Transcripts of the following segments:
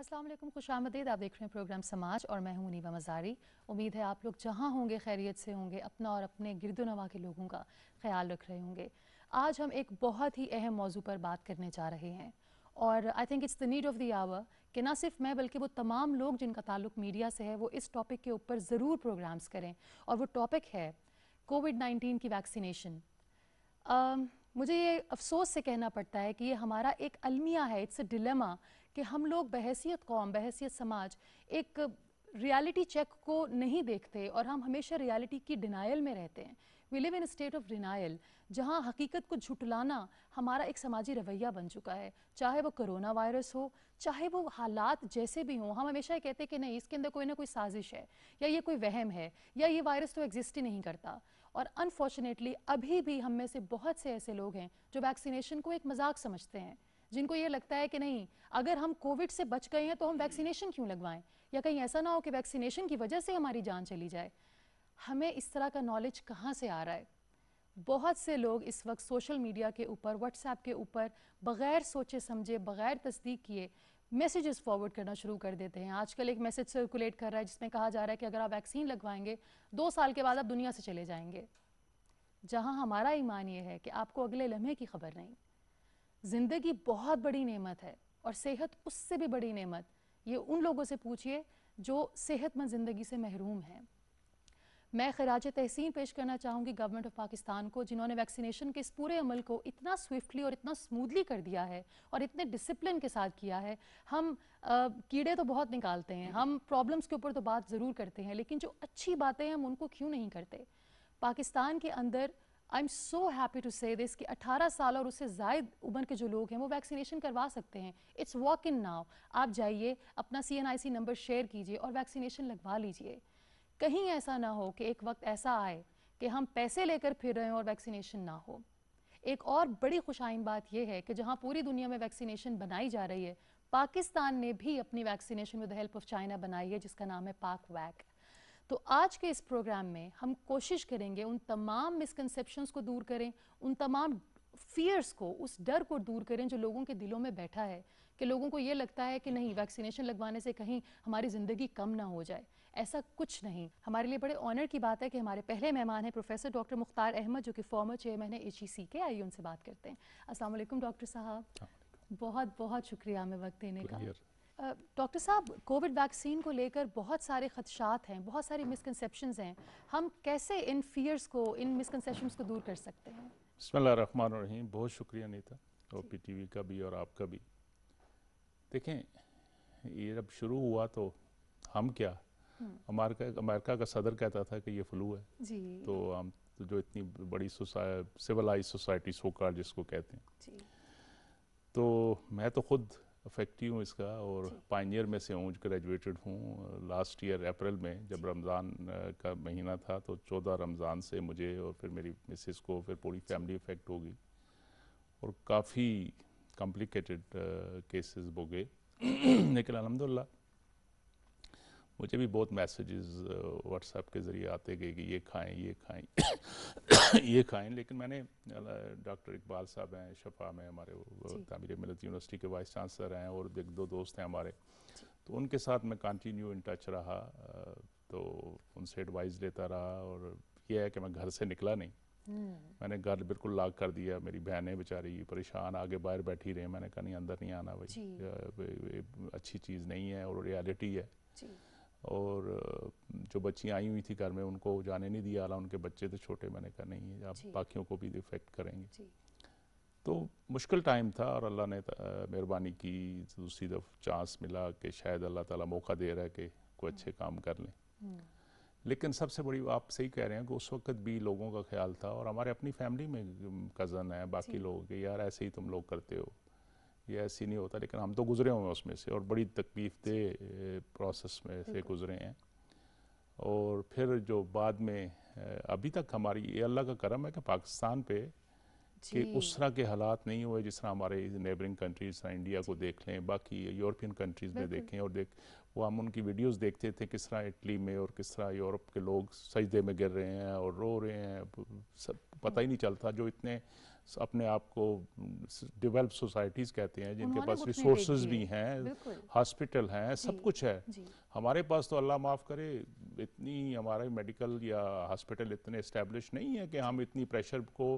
असलम खुश आमदीद आप देख रहे हैं प्रोग्राम समाज और मैं हूं नीवा मजारी उम्मीद है आप लोग जहां होंगे खैरियत से होंगे अपना और अपने गिरदोनवा के लोगों का ख्याल रख रहे होंगे आज हम एक बहुत ही अहम मौजू पर बात करने जा रहे हैं और I think it's the need of the hour कि ना सिर्फ मैं बल्कि वो तमाम लोग जिनका ताल्लुक मीडिया से है वो इस टॉपिक के ऊपर ज़रूर प्रोग्राम्स करें और वो टॉपिक है कोविड नाइन्टीन की वैक्सीनेशन uh, मुझे ये अफसोस से कहना पड़ता है कि ये हमारा एक अलमिया है इट्स अ डिलेमा कि हम लोग बहसीत कौम बहसीत समाज एक रियलिटी चेक को नहीं देखते और हम हमेशा रियलिटी की डिनाइल में रहते हैं we live in state of denial जहाँ हकीकत को झुटलाना हमारा एक समाजी रवैया बन चुका है चाहे वो कोरोना वायरस हो चाहे वो हालात जैसे भी हों हम हमेशा ये कहते हैं कि नहीं इसके अंदर कोई ना कोई साजिश है या ये कोई वहम है या ये वायरस तो एग्जिस्ट ही नहीं करता और अनफॉर्चुनेटली अभी भी हम में से बहुत से ऐसे लोग हैं जो वैक्सीनेशन को एक मजाक समझते हैं जिनको ये लगता है कि नहीं अगर हम कोविड से बच गए हैं तो हम वैक्सीनेशन क्यों लगवाएं या कहीं ऐसा ना हो कि वैक्सीनेशन की वजह से हमारी जान चली जाए हमें इस तरह का नॉलेज कहाँ से आ रहा है बहुत से लोग इस वक्त सोशल मीडिया के ऊपर व्हाट्सएप के ऊपर बग़ैर सोचे समझे बग़ैर तस्दीक किए मैसेजेस फॉरवर्ड करना शुरू कर देते हैं आजकल एक मैसेज सर्कुलेट कर रहा है जिसमें कहा जा रहा है कि अगर आप वैक्सीन लगवाएंगे दो साल के बाद आप दुनिया से चले जाएंगे जहां हमारा ईमान ये है कि आपको अगले लम्हे की खबर नहीं ज़िंदगी बहुत बड़ी नेमत है और सेहत उससे भी बड़ी नेमत ये उन लोगों से पूछिए जो सेहतमंद ज़िंदगी से महरूम हैं मैं खराज तहसीन पेश करना चाहूँगी गवर्नमेंट ऑफ पाकिस्तान को जिन्होंने वैक्सीनेशन के इस पूरे अमल को इतना स्विफ्टली और इतना स्मूथली कर दिया है और इतने डिसिप्लिन के साथ किया है हम आ, कीड़े तो बहुत निकालते हैं हम प्रॉब्लम्स के ऊपर तो बात ज़रूर करते हैं लेकिन जो अच्छी बातें हैं हम उनको क्यों नहीं करते पाकिस्तान के अंदर I am so happy to say this कि 18 साल और उससे जायद उम्र के जो लोग हैं वो वैक्सीनेशन करवा सकते हैं इट्स वॉक इन नाव आप जाइए अपना सी नंबर शेयर कीजिए और वैक्सीनेशन लगवा लीजिए कहीं ऐसा ना हो कि एक वक्त ऐसा आए कि हम पैसे लेकर फिर रहे हैं और वैक्सीनेशन ना हो एक और बड़ी खुशाइन बात यह है कि जहाँ पूरी दुनिया में वैक्सीनेशन बनाई जा रही है पाकिस्तान ने भी अपनी vaccination with help of China बनाई है जिसका नाम है पाक वैक तो आज के इस प्रोग्राम में हम कोशिश करेंगे उन तमाम मिसकनसेप्शंस को दूर करें उन तमाम फियर्स को उस डर को दूर करें जो लोगों के दिलों में बैठा है कि लोगों को ये लगता है कि नहीं वैक्सीनेशन लगवाने से कहीं हमारी ज़िंदगी कम ना हो जाए ऐसा कुछ नहीं हमारे लिए बड़े ऑनर की बात है कि हमारे पहले मेहमान हैं प्रोफेसर डॉक्टर मुख्तार अहमद जो कि फॉर्मर चेयरमैन है एच के आइए उनसे बात करते हैं असल डॉक्टर साहब बहुत बहुत शुक्रिया हमें वक्त देने का डॉक्टर साहब कोविड वैक्सीन को लेकर बहुत सारे खदशात हैं बहुत सारी मिसकनसेप्शन हैं हम कैसे इन फियर्स को इन मिसकनसेप्शन को दूर कर सकते हैं बसमान रहीम बहुत शुक्रिया नीता ओ पी टी वी का भी और आपका भी देखें ये जब शुरू हुआ तो हम क्या हम्म। अमेरिका अमेरिका का सदर कहता था कि ये फ्लू है जी। तो हम तो जो इतनी बड़ी सिविलाइज सोसाइटी सोकार जिसको कहते हैं जी। तो मैं तो खुद अफेक्टिव हूँ इसका और पाइनियर में से हूँ ग्रेजुएटेड हूँ लास्ट ईयर अप्रैल में जब रमज़ान का महीना था तो चौदह रमज़ान से मुझे और फिर मेरी मिसिस को फिर पूरी फैमिली इफ़ेक्ट होगी और काफ़ी कॉम्प्लिकेटेड केसेस गए लेकिन अलहमदिल्ला मुझे भी बहुत मैसेजेस व्हाट्सएप uh, के ज़रिए आते गए कि ये खाएं ये खाएं ये खाएं लेकिन मैंने डॉक्टर इकबाल साहब हैं शफा में हमारे तमीर मिलत यूनिवर्सिटी के वाइस चांसलर हैं और एक दो दोस्त हैं हमारे तो उनके साथ मैं कंटिन्यू इन टच रहा तो उनसे एडवाइस लेता रहा और ये है कि मैं घर से निकला नहीं हम्म। मैंने घर बिल्कुल लाक कर दिया मेरी बहनें बेचारी परेशान आगे बाहर बैठी रहे मैंने कहा नहीं अंदर नहीं आना भाई अच्छी चीज़ नहीं है और रियलिटी है और जो बच्चियाँ आई हुई थी घर में उनको जाने नहीं दिया आला उनके बच्चे तो छोटे मैंने कहा नहीं आप बाकियों को भी इफेक्ट करेंगे तो मुश्किल टाइम था और अल्लाह ने मेहरबानी की दूसरी दफ़ चांस मिला कि शायद अल्लाह ताला मौका दे रहा है कि कोई हम्म। अच्छे काम कर लें हम्म। लेकिन सबसे बड़ी आप सही कह रहे हैं कि उस वक्त भी लोगों का ख्याल था और हमारे अपनी फैमिली में कज़न है बाकी लोग यार ऐसे ही तुम लोग करते हो ये ऐसी नहीं होता लेकिन हम तो गुजरे हुए हैं उसमें से और बड़ी तकलीफ दे प्रोसेस में से गुजरे हैं और फिर जो बाद में अभी तक हमारी ये अल्लाह का करम है कि पाकिस्तान पे कि उस तरह के हालात नहीं हुए जिस तरह हमारे नेबरिंग कंट्रीज इंडिया को देख लें बाकी यूरोपियन कंट्रीज़ में देखें और देख वो हम उनकी वीडियोस देखते थे किस तरह इटली में और किस तरह यूरोप के लोग सजदे में गिर रहे हैं और रो रहे हैं सब पता हाँ। ही नहीं चलता जो इतने अपने आप को डेवलप सोसाइटीज़ कहते हैं जिनके पास रिसोर्स भी हैं हॉस्पिटल हैं सब कुछ है हमारे पास तो अल्लाह माफ़ करे इतनी हमारे मेडिकल या हॉस्पिटल इतने इस्टेब्लिश नहीं है कि हम इतनी प्रेशर को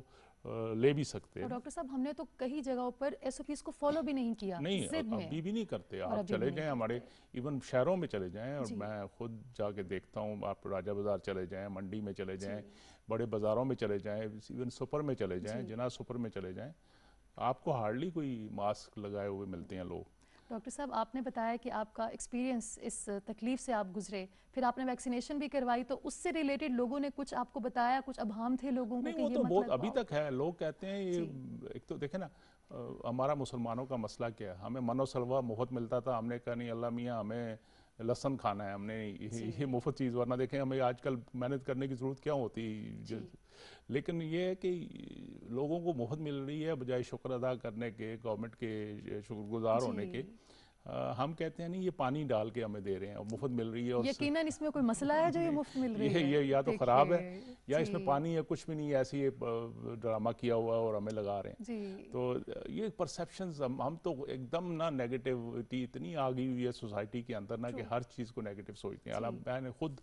ले भी सकते हैं डॉक्टर साहब हमने तो कई जगहों पर एसओपीस को फॉलो भी नहीं किया नहीं अभी भी नहीं करते आप चले जाएं हमारे इवन शहरों में चले जाएं और मैं खुद जाके देखता हूँ आप राजा बाजार चले जाएं मंडी में चले जाएं बड़े बाज़ारों में चले जाएं इवन सुपर में चले जाएं जिना सुपर में चले जाएं आपको हार्डली कोई मास्क लगाए हुए मिलते हैं लोग डॉक्टर साहब आपने बताया कि आपका एक्सपीरियंस इस तकलीफ़ से आप गुजरे फिर आपने वैक्सीनेशन भी करवाई तो उससे रिलेटेड लोगों ने कुछ आपको बताया कुछ अभाम थे लोगों को नहीं, वो तो मतलब बहुत अभी तक है लोग कहते हैं ये एक तो देखे ना हमारा मुसलमानों का मसला क्या है हमें मनोसलवा मोहत मिलता था हमने कहा नहीं अल्लाह मियाँ हमें लहसन खाना है हमने ये मुफ्त चीज़ वरना देखें हमें आजकल मेहनत करने की ज़रूरत क्या होती लेकिन ये है कि लोगों को मुफ्त मिल रही है बजाय शुक्र अदा करने के गवर्नमेंट के शुक्रगुजार होने के आ, हम कहते हैं नहीं ये पानी डाल के हमें दे रहे हैं और मुफ्त मिल रही है और यकीनन इसमें कोई मसला है जो ये मुफ्त मिल रही है ये, ये या तो ख़राब है या इसमें पानी या कुछ भी नहीं ये ड्रामा किया हुआ और हमें लगा रहे हैं तो ये परसेप्शन हम, हम तो एकदम ना नेगेटिविटी इतनी आ गई हुई है सोसाइटी के अंदर ना कि हर चीज़ को नेगेटिव सोचते हैं मैंने खुद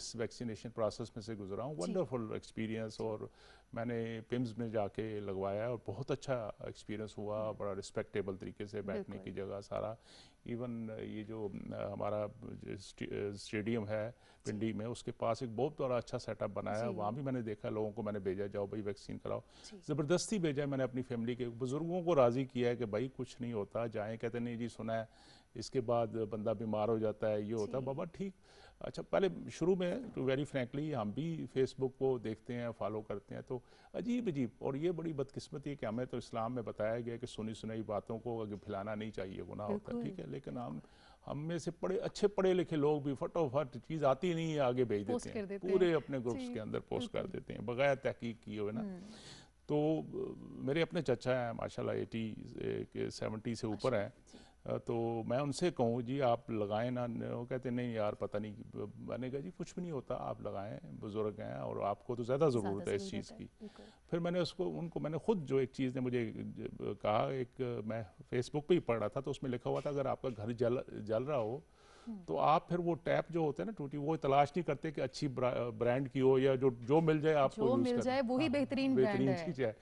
इस वैक्सीनेशन प्रोसेस में से गुजरा हूँ वंडरफुल एक्सपीरियंस और मैंने पिम्स में जाके लगवाया और बहुत अच्छा एक्सपीरियंस हुआ हम्म। बड़ा रिस्पेक्टेबल तरीके से बैठने की जगह सारा इवन ये जो हमारा स्टेडियम है पिंडी में उसके पास एक बहुत बड़ा अच्छा सेटअप बनाया वहाँ भी मैंने देखा लोगों को मैंने भेजा जाओ भाई वैक्सीन कराओ ज़बरदस्ती भेजा मैंने अपनी फैमिली के बुज़ुर्गों को राज़ी किया है कि भाई कुछ नहीं होता जाएँ कहते नहीं जी सुना है इसके बाद बंदा बीमार हो जाता है ये होता है बाबा ठीक अच्छा पहले शुरू में टू वेरी फ्रेंकली हम भी फेसबुक को देखते हैं फॉलो करते हैं तो अजीब अजीब और ये बड़ी बदकिस्मती है कि हमें तो इस्लाम में बताया गया कि सुनी सुनाई बातों को अगर फैलाना नहीं चाहिए गुना होता ठीक है लेकिन हम हम में से पढ़े अच्छे पढ़े लिखे लोग भी फटोफट चीज़ आती नहीं है आगे भेज देते हैं पूरे अपने ग्रुप्स के अंदर पोस्ट कर देते हैं बगैर तहकीक किए हुए ना हम्म। तो मेरे अपने चचा हैं माशाल्लाह एटी सेवेंटी से ऊपर अच्छा। हैं तो मैं उनसे कहूँ जी आप लगाएं ना वो कहते नहीं यार पता नहीं बनेगा जी कुछ भी नहीं होता आप लगाएं बुज़ुर्ग हैं और आपको तो ज़्यादा ज़रूरत है इस चीज़ की फिर मैंने उसको उनको मैंने खुद जो एक चीज़ ने मुझे कहा एक मैं फेसबुक पे ही पढ़ रहा था तो उसमें लिखा हुआ था अगर आपका घर जल जल रहा हो तो आप फिर वो टैप जो होते हैं ना टूटी वो तलाश नहीं करते कि अच्छी ब्रांड की हो या जो जो मिल जाए आपको जो मिल जाए वो ही हाँ, बेहतरीन बेहतरीन चीज है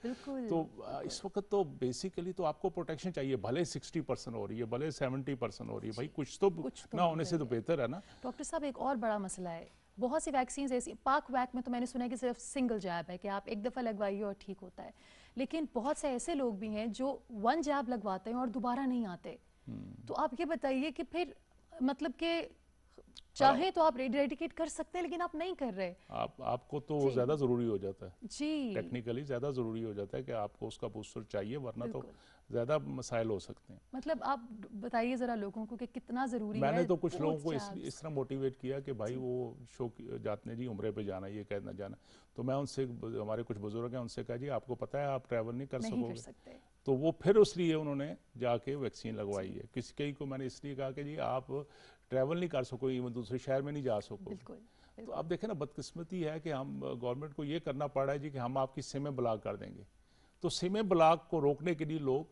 तो इस वक्त तो बेसिकली तो आपको प्रोटेक्शन चाहिए भले सिक्सटी परसेंट हो रही है भले सेवेंटी परसेंट हो रही है भाई तो कुछ तो ना होने से तो बेहतर है ना डॉक्टर साहब एक और बड़ा मसला है बहुत सी वैक्सीन ऐसी पाक वैक में तो मैंने सुना है कि सिर्फ सिंगल जैब है कि आप एक दफ़ा लगवाइए और ठीक होता है लेकिन बहुत से ऐसे लोग भी हैं जो वन जैब लगवाते हैं और दोबारा नहीं आते हम्म। तो आप ये बताइए कि फिर मतलब के चाहे तो आप रेडिकेट कर सकते हैं लेकिन आप नहीं कर रहे आप आपको तो ज्यादा जरूरी हो जाता है जी टेक्निकली ज्यादा जरूरी हो जाता है कि आपको उसका बूस्टर चाहिए वरना तो ज्यादा मसाइल हो सकते हैं मतलब आप बताइए जरा लोगों को कि कितना जरूरी मैंने है तो कुछ लोगों को इस, इस तरह मोटिवेट किया कि भाई वो शो जाते जी उम्र पे जाना ये कहना जाना तो मैं उनसे हमारे कुछ बुजुर्ग हैं उनसे कहा जी आपको पता है आप ट्रैवल नहीं कर सकोगे तो वो फिर उस लिए उन्होंने जाके वैक्सीन लगवाई है किसी कई को मैंने इसलिए कहा कि जी आप ट्रैवल नहीं कर सको इवन दूसरे शहर में नहीं जा सको तो आप देखें ना बदकिस्मती है कि हम गवर्नमेंट को ये करना पड़ रहा है जी कि हम आपकी सिमें ब्लॉक कर देंगे तो सिमें ब्लॉक को रोकने के लिए लोग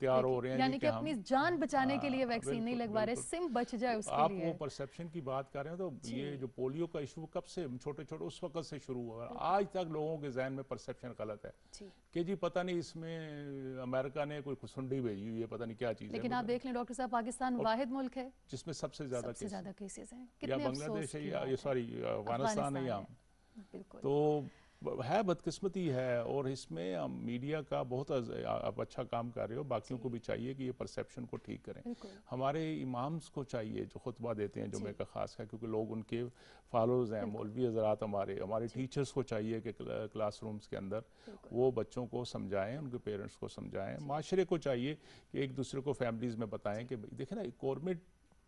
तैयार हो रहे हैं यानी कि अपनी जान बचाने आ, के लिए हाँ, वैक्सीन नहीं लगवा रहे सिम बच जाए उसके आप लिए। वो परसेप्शन की बात कर रहे हैं तो ये जो पोलियो का इशू कब से छोटे छोटे उस वक्त से शुरू हुआ आज तक लोगों के जहन में परसेप्शन गलत है कि जी पता नहीं इसमें अमेरिका ने कोई कुसुंडी भेजी हुई है पता नहीं क्या चीज लेकिन आप देख लें डॉक्टर साहब पाकिस्तान वाहिद मुल्क है जिसमें सबसे ज्यादा केसेज है या बांग्लादेश है या सॉरी अफगानिस्तान है या बिल्कुल तो है बदकिस्मती है और इसमें मीडिया का बहुत आप अच्छा काम कर रहे हो बाकियों को भी चाहिए कि ये परसेप्शन को ठीक करें हमारे इमाम्स को चाहिए जो खुतबा देते हैं जुमे का खास है क्योंकि लोग उनके फॉलोअर्स हैं मौलवी हजरात हमारे हमारे टीचर्स को चाहिए कि क्लासरूम्स के अंदर वो बच्चों को समझाएं उनके पेरेंट्स को समझाएं माशरे को चाहिए कि एक दूसरे को फैमिलीज़ में बताएं कि देखें ना गवर्नमेंट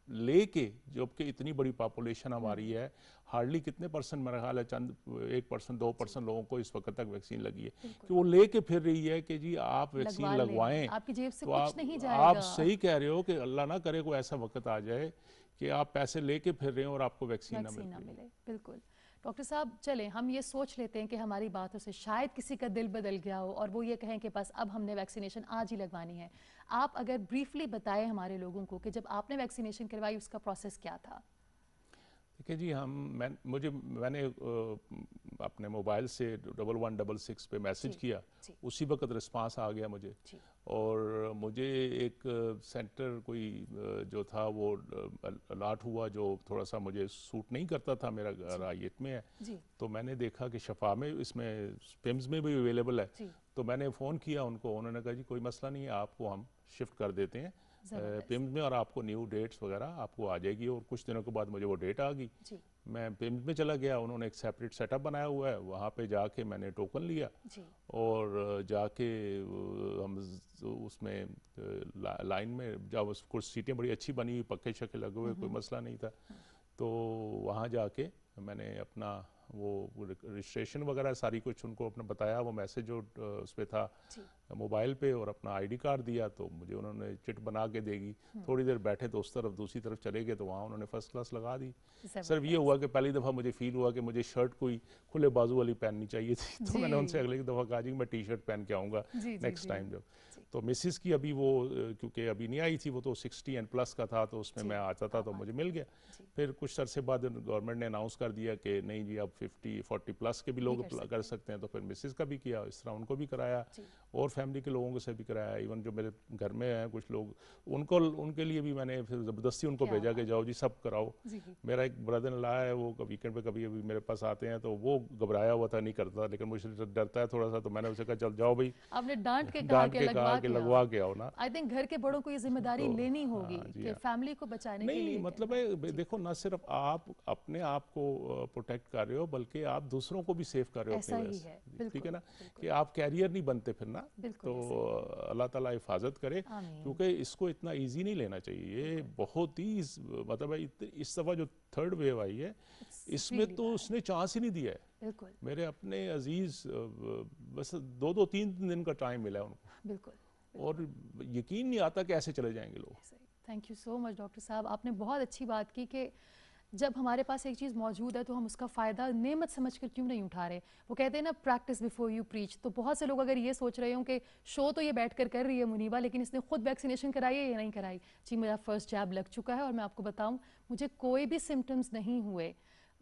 लेके जबकि इतनी बड़ी पॉपुलेशन हमारी है हार्डली कितने परसेंट मेरा ख्याल है चंद एक परसेंट दो परसेंट लोगों को इस वक्त तक वैक्सीन लगी है कि वो लेके फिर रही है कि जी आप वैक्सीन लगवाएं आपकी जेब से तो कुछ आप, नहीं जाएगा आप सही कह रहे हो कि अल्लाह ना करे कोई ऐसा वक्त आ जाए कि आप पैसे लेके फिर रहे हो और आपको वैक्सीन, वैक्सीन ना मिले बिल्कुल डॉक्टर साहब चले हम ये सोच लेते हैं कि हमारी बातों से शायद किसी का दिल बदल गया हो और वो ये कहें कि बस अब हमने वैक्सीनेशन आज ही लगवानी है आप अगर ब्रीफली बताएं हमारे लोगों को कि जब आपने वैक्सीनेशन करवाई उसका प्रोसेस क्या था देखिए जी हम मैं मुझे मैंने अपने मोबाइल से डबल वन डबल सिक्स पे मैसेज किया उसी वक्त रिस्पांस आ गया मुझे और मुझे एक सेंटर कोई जो था वो अलाट हुआ जो थोड़ा सा मुझे सूट नहीं करता था मेरा घर आयत में है तो मैंने देखा कि शफा में इसमें पिम्स में भी अवेलेबल है तो मैंने फ़ोन किया उनको उन्होंने कहा जी कोई मसला नहीं है आपको हम शिफ्ट कर देते हैं पिम्स में और आपको न्यू डेट्स वगैरह आपको आ जाएगी और कुछ दिनों के बाद मुझे वो डेट आ गई मैं पिम्स में चला गया उन्होंने एक सेपरेट सेटअप बनाया हुआ है वहाँ पे जाके मैंने टोकन लिया और जाके हम उसमें ला, लाइन में जब कुछ सीटें बड़ी अच्छी बनी हुई पक्के शक्के लगे हुए कोई हम्म। मसला नहीं था तो वहाँ जाके मैंने अपना वो रजिस्ट्रेशन वगैरह सारी कुछ उनको अपने बताया वो मैसेज जो उस पर था मोबाइल पे और अपना आईडी कार्ड दिया तो मुझे उन्होंने चिट बना के देगी हम्म। थोड़ी देर बैठे तो उस तरफ दूसरी तरफ चले गए तो वहाँ उन्होंने फर्स्ट क्लास लगा दी सर ये हुआ कि पहली दफ़ा मुझे फील हुआ कि मुझे शर्ट कोई खुले बाजू वाली पहननी चाहिए थी तो मैंने उनसे अगली दफ़ा कहा जी मैं टी शर्ट पहन के आऊँगा नेक्स्ट टाइम जब तो मिसिस की अभी वो क्योंकि अभी नहीं आई थी वो तो 60 एंड प्लस का था तो उसमें मैं आता था तो हाँ। मुझे मिल गया फिर कुछ अरसे बाद गवर्नमेंट ने अनाउंस कर दिया कि नहीं जी अब 50 40 प्लस के भी लोग कर, सकते हैं तो फिर मिसिस का भी किया इस तरह उनको भी कराया और फैमिली के लोगों से भी कराया इवन जो मेरे घर में हैं कुछ लोग उनको उनके लिए भी मैंने फिर ज़बरदस्ती उनको भेजा कि जाओ जी सब कराओ मेरा एक ब्रदर लाया है वो वीकेंड पर कभी अभी मेरे पास आते हैं तो वो घबराया हुआ था नहीं करता लेकिन मुझे डरता है थोड़ा सा तो मैंने उसे कहा चल जाओ भाई आपने डांट के कहा के लगवा के आओ ना आई थिंक घर के बड़ों को ये जिम्मेदारी तो, लेनी हाँ होगी हाँ, कि फैमिली को बचाने नहीं, के लिए मतलब है देखो ना सिर्फ आप अपने आप को प्रोटेक्ट कर रहे हो बल्कि आप दूसरों को भी सेव कर रहे हो ऐसा ही है ठीक है ना कि आप कैरियर नहीं बनते फिर ना तो अल्लाह ताला हिफाजत करे क्योंकि इसको इतना ईजी नहीं लेना चाहिए ये बहुत ही मतलब इस दफा जो थर्ड वेव आई है इसमें तो उसने चांस ही नहीं दिया है बिल्कुल मेरे अपने अजीज बस दो दो तीन दिन का टाइम मिला है उनको बिल्कुल और यकीन नहीं आता कि ऐसे चले जाएंगे लोग thank you so much doctor साहब आपने बहुत अच्छी बात की कि जब हमारे पास एक चीज़ मौजूद है तो हम उसका फ़ायदा नेमत समझ कर क्यों नहीं उठा रहे वो कहते हैं ना प्रैक्टिस बिफोर यू प्रीच तो बहुत से लोग अगर ये सोच रहे हों कि शो तो ये बैठ कर कर रही है मुनीबा लेकिन इसने खुद वैक्सीनेशन कराई है या नहीं कराई जी मेरा फर्स्ट जैब लग चुका है और मैं आपको बताऊँ मुझे कोई भी सिम्टम्स नहीं हुए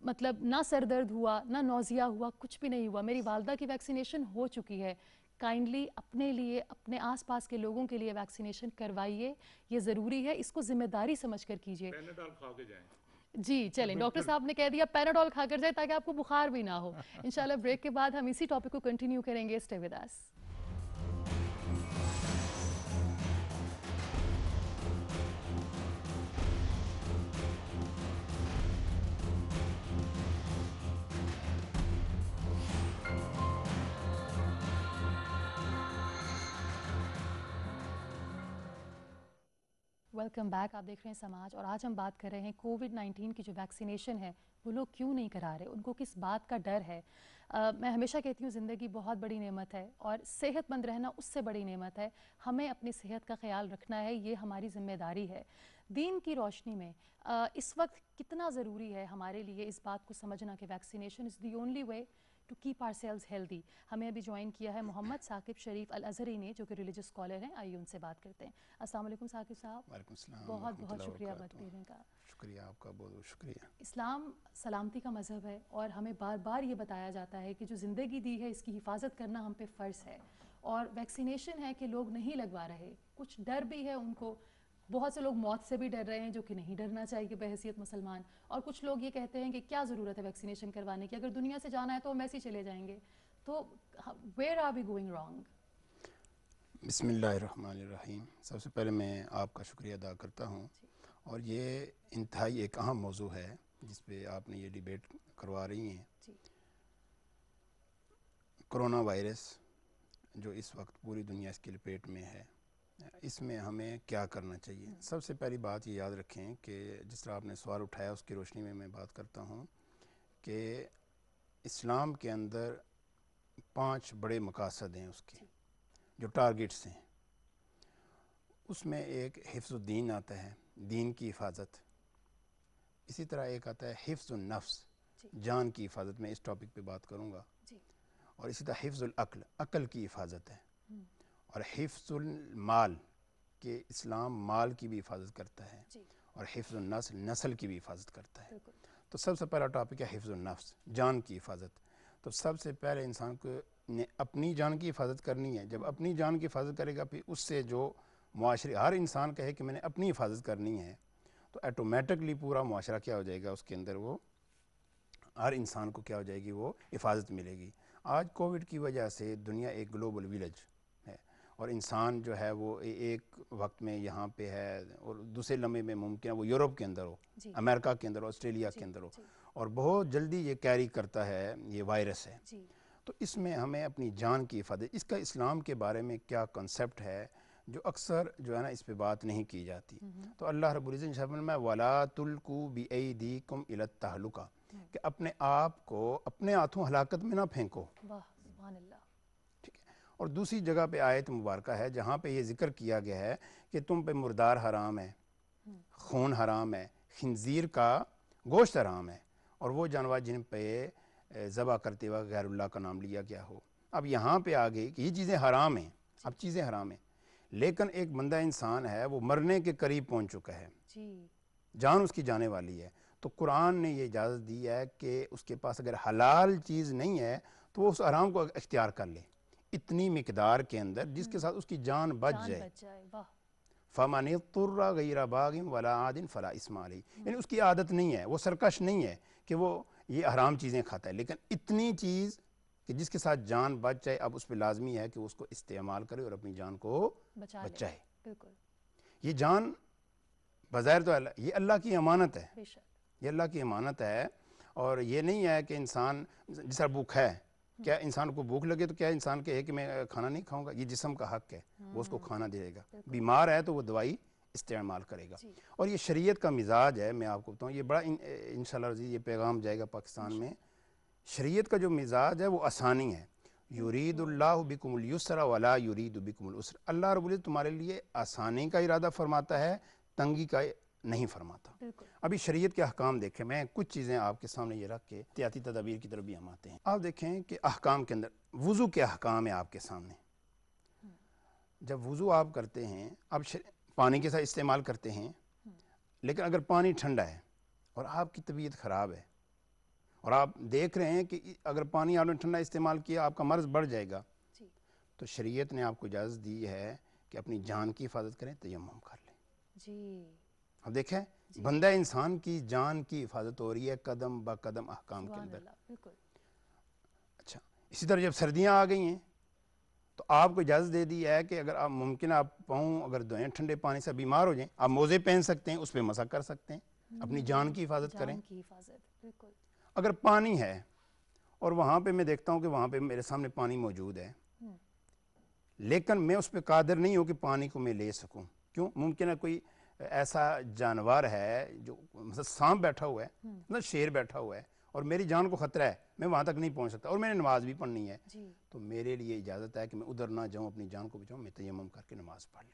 मतलब ना सर दर्द हुआ ना नोज़िया हुआ कुछ भी नहीं हुआ मेरी वालदा की वैक्सीनेशन हो चुकी है काइंडली अपने लिए अपने आसपास के लोगों के लिए वैक्सीनेशन करवाइए ये ज़रूरी है इसको जिम्मेदारी समझ कर कीजिए जी चलें डॉक्टर साहब ने कह दिया पैराडॉल खाकर जाए ताकि आपको बुखार भी ना हो इंशाल्लाह ब्रेक के बाद हम इसी टॉपिक को कंटिन्यू करेंगे stay with us welcome back आप देख रहे हैं समाज और आज हम बात कर रहे हैं कोविड 19 की जो वैक्सीनेशन है वो लोग क्यों नहीं करा रहे उनको किस बात का डर है आ, मैं हमेशा कहती हूँ ज़िंदगी बहुत बड़ी नेमत है और सेहतमंद रहना उससे बड़ी नेमत है हमें अपनी सेहत का ख्याल रखना है ये हमारी जिम्मेदारी है दीन की रोशनी में आ, इस वक्त कितना ज़रूरी है हमारे लिए इस बात को समझना कि vaccination is the only way to keep our cells healthy हमें अभी ज्वाइन किया है मोहम्मद साकिब शरीफ अल अजहरी ने जो कि रिलीजियस स्कॉलर हैं आइए उनसे बात करते हैं असलम साकिब साहब बहुत बहुत शुक्रिया वक्त का शुक्रिया आपका बहुत बहुत शुक्रिया इस्लाम सलामती का मज़हब है और हमें बार बार ये बताया जाता है कि जो ज़िंदगी दी है इसकी हिफाजत करना हम पे फ़र्ज़ है और वैक्सीनेशन है कि लोग नहीं लगवा रहे कुछ डर भी है उनको बहुत से लोग मौत से भी डर रहे हैं जो कि नहीं डरना चाहिए बहसीत मुसलमान और कुछ लोग ये कहते हैं कि क्या ज़रूरत है वैक्सीनेशन करवाने की अगर दुनिया से जाना है तो हम ऐसे ही चले जाएंगे तो where are we going wrong बसमीम सबसे पहले मैं आपका शुक्रिया अदा करता हूँ और ये इंतहाई एक अहम मौजू है जिस पे आपने ये डिबेट करवा रही हैं कोरोना वायरस जो इस वक्त पूरी दुनिया इसके लपेट में है इसमें हमें क्या करना चाहिए सबसे पहली बात ये याद रखें कि जिस तरह आपने सवाल उठाया उसकी रोशनी में मैं बात करता हूँ कि इस्लाम के अंदर पांच बड़े मकासद हैं उसके जो टारगेट्स हैं उसमें एक हिफ्जुद्दीन आता है दीन की हिफाजत इसी तरह एक आता है हिफ्ज नफ्स जान की हिफाजत मैं इस टॉपिक पे बात करूँगा और इसी तरह हिफ्जुल अक्ल अक्ल की हिफाजत है और हिफ्ज़ुलमाल के इस्लाम माल की भी हिफाजत करता है और हिफ्ज़ुलनस्ल नस्ल की भी हिफाजत करता है तो सबसे पहला टॉपिक है हिफ्ज़ुलनफ्स जान की हिफाजत तो सबसे पहले इंसान को ने अपनी जान की हिफाजत करनी है जब अपनी जान की हिफाजत करेगा फिर उससे जो माशरे हर इंसान कहे कि मैंने अपनी हिफाजत करनी है तो ऐटोमेटिकली पूरा माशरा क्या हो जाएगा उसके अंदर वो हर इंसान को क्या हो जाएगी वो हिफाजत मिलेगी आज कोविड की वजह से दुनिया एक ग्लोबल विलेज और इंसान जो है वो एक वक्त में यहाँ पे है और दूसरे लम्हे में मुमकिन है वो यूरोप के अंदर हो अमेरिका के अंदर हो ऑस्ट्रेलिया के अंदर हो और बहुत जल्दी ये कैरी करता है ये वायरस है तो इसमें हमें अपनी जान की हिफाजत इसका इस्लाम के बारे में क्या कंसेप्ट है जो अक्सर जो है ना इस पर बात नहीं की जाती हम्म, हम्म। तो अल्लाह रबुल्ज़न शबन बी दी कम इलत कि अपने आप को अपने हाथों हलाकत में ना फेंको और दूसरी जगह पे आयत मुबारक है जहाँ पे ये जिक्र किया गया है कि तुम पे मुर्दार हराम है खून हराम है खंजीर का गोश्त हराम है और वो जानवर जिन पे ज़बा करते वक्त गैरुल्ला का नाम लिया गया हो अब यहाँ पे आ गई कि ये चीज़ें हराम हैं अब चीज़ें हराम हैं लेकिन एक बंदा इंसान है वो मरने के करीब पहुँच चुका है जान उसकी जाने वाली है तो कुरान ने ये इजाज़त दी है कि उसके पास अगर हलाल चीज़ नहीं है तो वो उस आराम को इख्तियार कर ले इतनी मकदार के अंदर जिसके हम्म। साथ उसकी जान बच जाए फमन तुर्रा गैरा बागिम वला आदिन फ़ला इसमाल हम्म। यानी उसकी आदत नहीं है वो सरकश नहीं है कि वो ये हराम चीज़ें खाता है लेकिन इतनी चीज़ कि जिसके साथ जान बच जाए अब उस पर लाजमी है कि उसको इस्तेमाल करे और अपनी जान को बचाए बिल्कुल ये जान बज़ाहिर तो ये अल्लाह की अमानत है ये अल्लाह की अमानत है और ये नहीं है कि इंसान जिस तरह भूख है क्या इंसान को भूख लगे तो क्या इंसान के एक मैं खाना नहीं खाऊंगा ये जिसम का हक है वो उसको हाँ। खाना देगा बीमार है तो वो दवाई इस्तेमाल करेगा और ये शरीयत का मिजाज है मैं आपको बताऊँ ये बड़ा इन शी ये पैगाम जाएगा पाकिस्तान में शरीयत का जो मिजाज है वो आसानी है युरीदुल्लाबिकमलसरा वाला युरीद अल्लाह रबुल तुम्हारे लिए आसानी का इरादा फरमाता है तंगी का नहीं फरमाता अभी शरीयत के अहकाम देखें मैं कुछ चीज़ें आपके सामने ये रख के एहतियाती तदाबीर की तरफ भी हम आते हैं आप देखें कि अहकाम के अंदर वज़ू के अहकाम है आपके सामने जब वज़ू आप करते हैं आप पानी के साथ इस्तेमाल करते हैं लेकिन अगर पानी ठंडा है और आपकी तबीयत ख़राब है और आप देख रहे हैं कि अगर पानी आपने ठंडा इस्तेमाल किया आपका मर्ज़ बढ़ जाएगा तो शरीयत ने आपको इजाज़त दी है कि अपनी जान की हिफाजत करें तयम कर लें जी अब देखें बंदा इंसान की जान की हिफाजत हो रही है कदम ब कदम अहकाम के अंदर अच्छा इसी तरह जब सर्दियाँ आ गई हैं तो आपको इजाज़त दे दी है कि अगर आप मुमकिन आप पाऊँ अगर धोएं ठंडे पानी से बीमार हो जाएं आप मोज़े पहन सकते हैं उस पर मसा कर सकते हैं अपनी हम्म, जान की हिफाजत करें की अगर पानी है और वहाँ पे मैं देखता हूँ कि वहाँ पे मेरे सामने पानी मौजूद है हम्म। लेकिन मैं उस पर कादर नहीं हूँ कि पानी को मैं ले सकूँ क्यों मुमकिन है कोई ऐसा जानवर है जो मतलब सांप बैठा हुआ है हम्म। मतलब शेर बैठा हुआ है और मेरी जान को खतरा है मैं वहां तक नहीं पहुंच सकता और मैंने नमाज भी पढ़नी है तो मेरे लिए इजाज़त है कि मैं उधर ना जाऊं अपनी जान को बचाऊं मैं तयम करके नमाज पढ़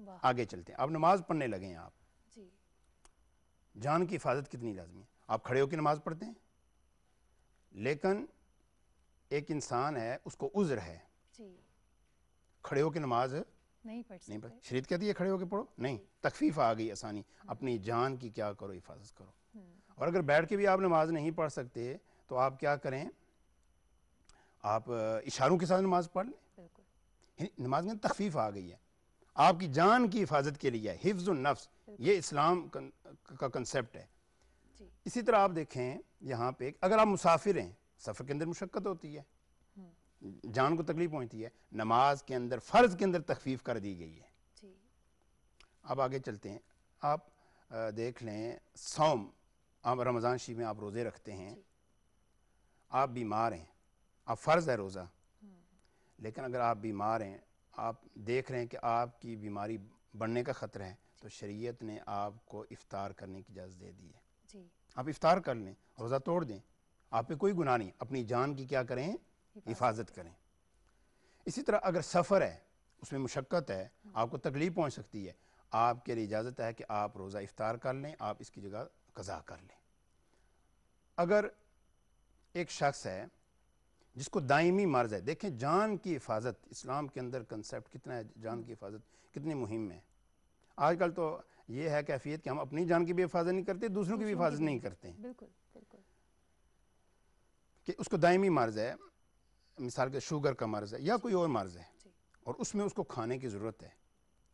लू आगे चलते हैं अब नमाज पढ़ने लगे हैं आप जान की हिफाजत कितनी लाजमी है आप खड़े होकर नमाज पढ़ते हैं लेकिन एक इंसान है उसको उज्र है खड़े होकर नमाज नहीं पढ़ शरीत कहती है खड़े होकर पढ़ो नहीं तकफीफ आ गई आसानी हम्म। अपनी जान की क्या करो हिफाजत करो हम्म। और अगर बैठ के भी आप नमाज नहीं पढ़ सकते तो आप क्या करें आप इशारों के साथ नमाज पढ़ लें नमाज में तकफीफ आ गई है आपकी जान की हिफाजत के लिए हिफ्ज नफ्स ये इस्लाम का कंसेप्ट है इसी तरह आप देखें यहाँ पे अगर आप मुसाफिर हैं सफ़र के अंदर मुशक्क़त होती है जान को तकलीफ पहुंचती है नमाज के अंदर फ़र्ज़ के अंदर तखफीफ कर दी गई है अब आगे चलते हैं आप देख लें सोम आप रमज़ान शरीफ में आप रोज़े रखते हैं आप बीमार हैं आप फ़र्ज़ है रोज़ा हम्म। लेकिन अगर आप बीमार हैं आप देख रहे हैं कि आपकी बीमारी बढ़ने का ख़तरा है तो शरीयत ने आपको इफ्तार करने की इजाज़त दे दी है आप इफ्तार कर लें रोज़ा तोड़ दें आप पे कोई गुनाह नहीं अपनी जान की क्या करें हिफाजत करें इसी तरह अगर सफ़र है उसमें मुशक्क़त है आपको तकलीफ़ पहुँच सकती है आपके लिए इजाज़त है कि आप रोज़ा इफ्तार कर लें आप इसकी जगह कज़ा कर लें अगर एक शख्स है जिसको दायमी मर्ज़ है देखें जान की हिफाजत इस्लाम के अंदर कंसेप्ट कितना है जान की हिफाजत कितनी मुहिम है आजकल तो ये है कैफियत कि हम अपनी जान की भी हिफाजत नहीं करते दूसरों की भी हिफाजत नहीं करते बिल्कुल, बिल्कुल। कि उसको दायमी मर्ज़ है मिसाल के शुगर का मर्ज़ है या कोई और मर्ज़ है और उसमें उसको खाने की ज़रूरत है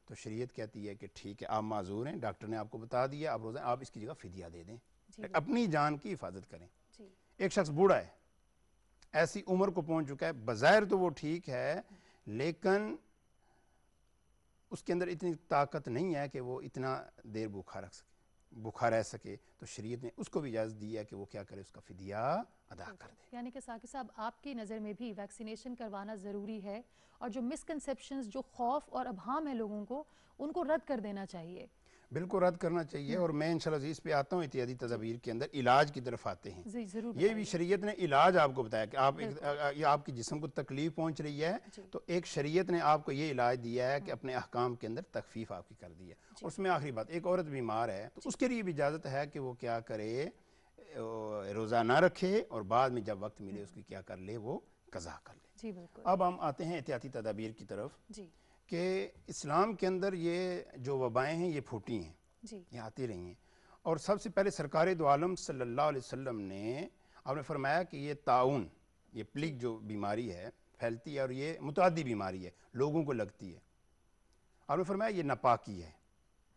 तो शरीयत कहती है कि ठीक है आप माजूर हैं डॉक्टर ने आपको बता दिया आप रोज़ा आप इसकी जगह फिदिया दे दें अपनी जान की हिफाजत करें एक शख्स बूढ़ा है ऐसी उम्र को पहुंच चुका है बाज़ाहिर तो वो ठीक है लेकिन उसके अंदर इतनी ताकत नहीं है कि वो इतना देर भूखा रख सके भूखा रह सके तो शरीयत ने उसको भी इजाज़त दी है कि वो क्या करे उसका फिदिया अदा कर दे यानी कि साकिब साहब आपकी नज़र में भी वैक्सीनेशन करवाना ज़रूरी है और जो मिसकनसेप्शन जो खौफ और अभाम है लोगों को उनको रद्द कर देना चाहिए बिल्कुल रद्द करना चाहिए हम्म। और मैं इंशाल्लाह इस पे आता हूँ इत्यादि तदाबीर के अंदर इलाज की तरफ आते हैं ये भी शरीयत ने इलाज आपको बताया कि आप एक, आ, आपकी जिसम को तकलीफ पहुँच रही है तो एक शरीयत ने आपको ये इलाज दिया है कि हम्म। अपने अहकाम के अंदर तकफीफ आपकी कर दी है उसमें आखिरी बात एक औरत बीमार है तो उसके लिए भी इजाज़त है कि वो क्या करे रोज़ा ना रखे और बाद में जब वक्त मिले हम्म। उसकी क्या कर ले वो कज़ा कर ले अब हम आते हैं एहतियाती तदाबीर की तरफ जी कि इस्लाम के अंदर ये जो वबाएँ हैं ये फूटी हैं ये आती रही हैं और सबसे पहले सरकार दो आलम सल्ला अलैहि ने आपने फरमाया कि ये ताउन ये प्लिक जो बीमारी है फैलती है और ये मुतदी बीमारी है लोगों को लगती है आपने फरमाया ये नापाकी है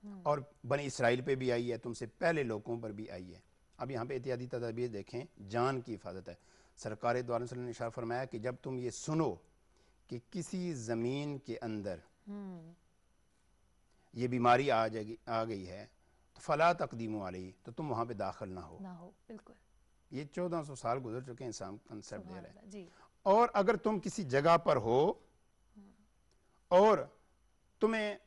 हम्म। और बने इसराइल पे भी आई है तुमसे पहले लोगों पर भी आई है अब यहाँ पे एहतियाती तदाबीर देखें जान की हिफाजत है सरकार आलम ने इशारा फरमाया कि जब तुम ये सुनो कि किसी ज़मीन के अंदर हम्म। ये बीमारी आ जाएगी आ गई है तो फला तकदीम वाली तो तुम वहां पे दाखिल ना हो ना हो बिल्कुल ये चौदह सौ साल गुजर चुके हैं कंसेप्ट दे रहे और अगर तुम किसी जगह पर हो हम्म। और तुम्हें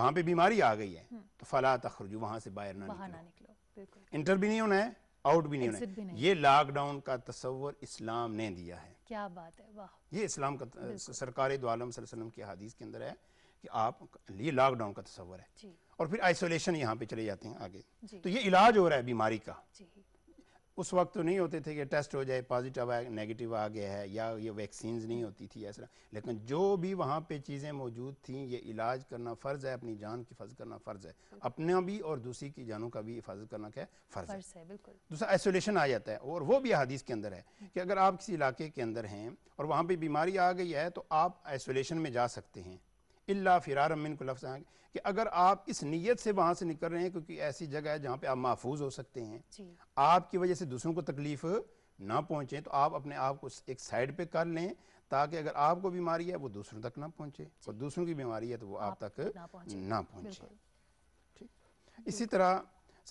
वहां पे बीमारी आ गई है हम्म। तो फला तखरजू वहां से बाहर ना निकलो। इंटर भी नहीं होना है आउट भी नहीं होना है ये लॉकडाउन का तस्वर इस्लाम ने दिया है क्या बात है वाह ये इस्लाम का सरकार दोआलम वसल्लम की हदीस के अंदर है कि आप ये लॉकडाउन का तस्वर है और फिर आइसोलेशन यहाँ पे चले जाते हैं आगे तो ये इलाज हो रहा है बीमारी का उस वक्त तो नहीं होते थे कि टेस्ट हो जाए पॉजिटिव आया नेगेटिव आ गया है या ये वैक्सीन्स नहीं होती थी ऐसा लेकिन जो भी वहाँ पे चीज़ें मौजूद थी ये इलाज करना फ़र्ज़ है अपनी जान की हिफाजत करना फ़र्ज़ है अपना भी और दूसरी की जानों का भी हिफाजत करना क्या फ़र्ज़ है, दूसरा आइसोलेशन आ जाता है और वो भी हदीस के अंदर है कि अगर आप किसी इलाके के अंदर हैं और वहाँ पर बीमारी आ गई है तो आप आइसोलेशन में जा सकते हैं अल्ला फ़िरार अमिन को लफ्ज़ आएंगे कि अगर आप इस नीयत से वहाँ से निकल रहे हैं क्योंकि ऐसी जगह है जहाँ पे आप महफूज हो सकते हैं आपकी वजह से दूसरों को तकलीफ़ ना पहुंचे तो आप अपने आप को एक साइड पर कर लें ताकि अगर आपको बीमारी है वो दूसरों तक ना पहुँचे और दूसरों की बीमारी है तो वो आप तक ना पहुँचे ठीक इसी तरह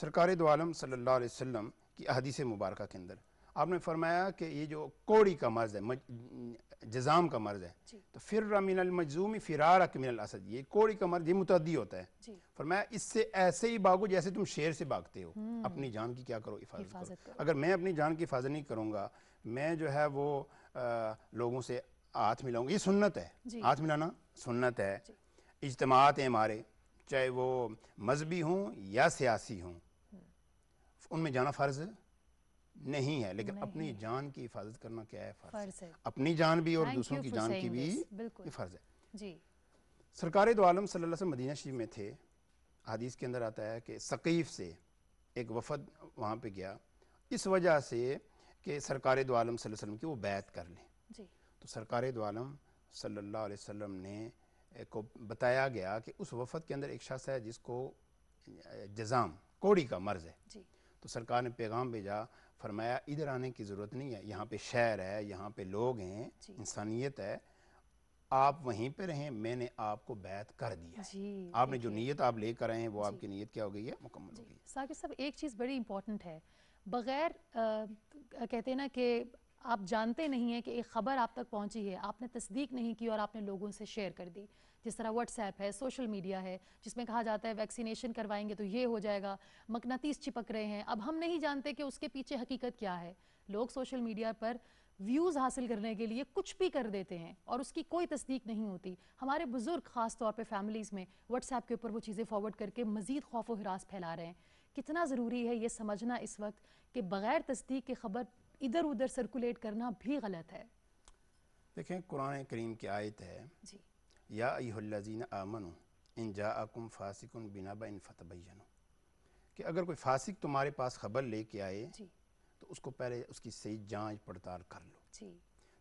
सरकार दो आलम सल्ला वसम की अहदीस मुबारक के अंदर आपने फरमाया कि ये जो कोड़ी का मर्ज है मज, जजाम का मर्ज है तो फिर मिनल मजूमी फिरार मिनल असद ये कोड़ी का मर्ज ये मुतदी होता है फरमाया इससे ऐसे ही भागो जैसे तुम शेर से भागते हो हम्म। अपनी जान की क्या करो हिफाजत करो।, करो अगर मैं अपनी जान की हिफाजत नहीं करूँगा मैं जो है वो आ, लोगों से हाथ मिलाऊंगा ये सुन्नत है हाथ मिलाना सुन्नत है इजतमात हैं हमारे चाहे वो मजहबी हों या सियासी हों हम्म। उनमें जाना फ़र्ज़ नहीं है लेकिन नहीं अपनी जान की हिफाजत करना क्या है फर्ज, है अपनी जान भी और दूसरों की जान की भी फर्ज है जी सरकार दो आलम सल्लल्लाहु मदीना शरीफ में थे हदीस के अंदर आता है कि सकीफ़ से एक वफद वहाँ पे गया इस वजह से कि सरकार दो आलम वसल्लम की वो बैत कर लें तो सरकार दो आलम सल्ला वसम ने को बताया गया कि उस वफद के अंदर एक शख्स है जिसको जजाम कोड़ी का मर्ज है जी। तो सरकार ने पैगाम भेजा फरमाया इधर आने की ज़रूरत नहीं है यहाँ पे शहर है यहाँ पे लोग हैं इंसानियत है आप वहीं पे रहें मैंने आपको बैत कर दिया आपने जो नीयत आप लेकर आए हैं वो आपकी नीयत क्या हो गई है मुकम्मल हो गई साकिब साहब एक चीज़ बड़ी इंपॉर्टेंट है बगैर कहते ना कि आप जानते नहीं हैं कि एक ख़बर आप तक पहुंची है आपने तस्दीक नहीं की और आपने लोगों से शेयर कर दी जिस तरह व्हाट्सएप है सोशल मीडिया है जिसमें कहा जाता है वैक्सीनेशन करवाएंगे तो ये हो जाएगा मकनातीस चिपक रहे हैं अब हम नहीं जानते कि उसके पीछे हकीकत क्या है लोग सोशल मीडिया पर व्यूज़ हासिल करने के लिए कुछ भी कर देते हैं और उसकी कोई तस्दीक नहीं होती हमारे बुज़ुर्ग ख़ास तौर पे फैमिलीज़ में व्हाट्सएप के ऊपर वो चीज़ें फॉरवर्ड करके मज़ीद खौफ हरास फैला रहे हैं कितना ज़रूरी है ये समझना इस वक्त कि बग़ैर तस्दीक के ख़बर इधर उधर सर्कुलेट करना भी गलत है देखें कुरान करीम की आयत है जी या अय्लाजीन आमन इन जा आकुम फासिकन बिनाबा इन फतबैन कि अगर कोई फासिक तुम्हारे पास ख़बर लेके आए तो उसको पहले उसकी सही जांच पड़ताल कर लो जी।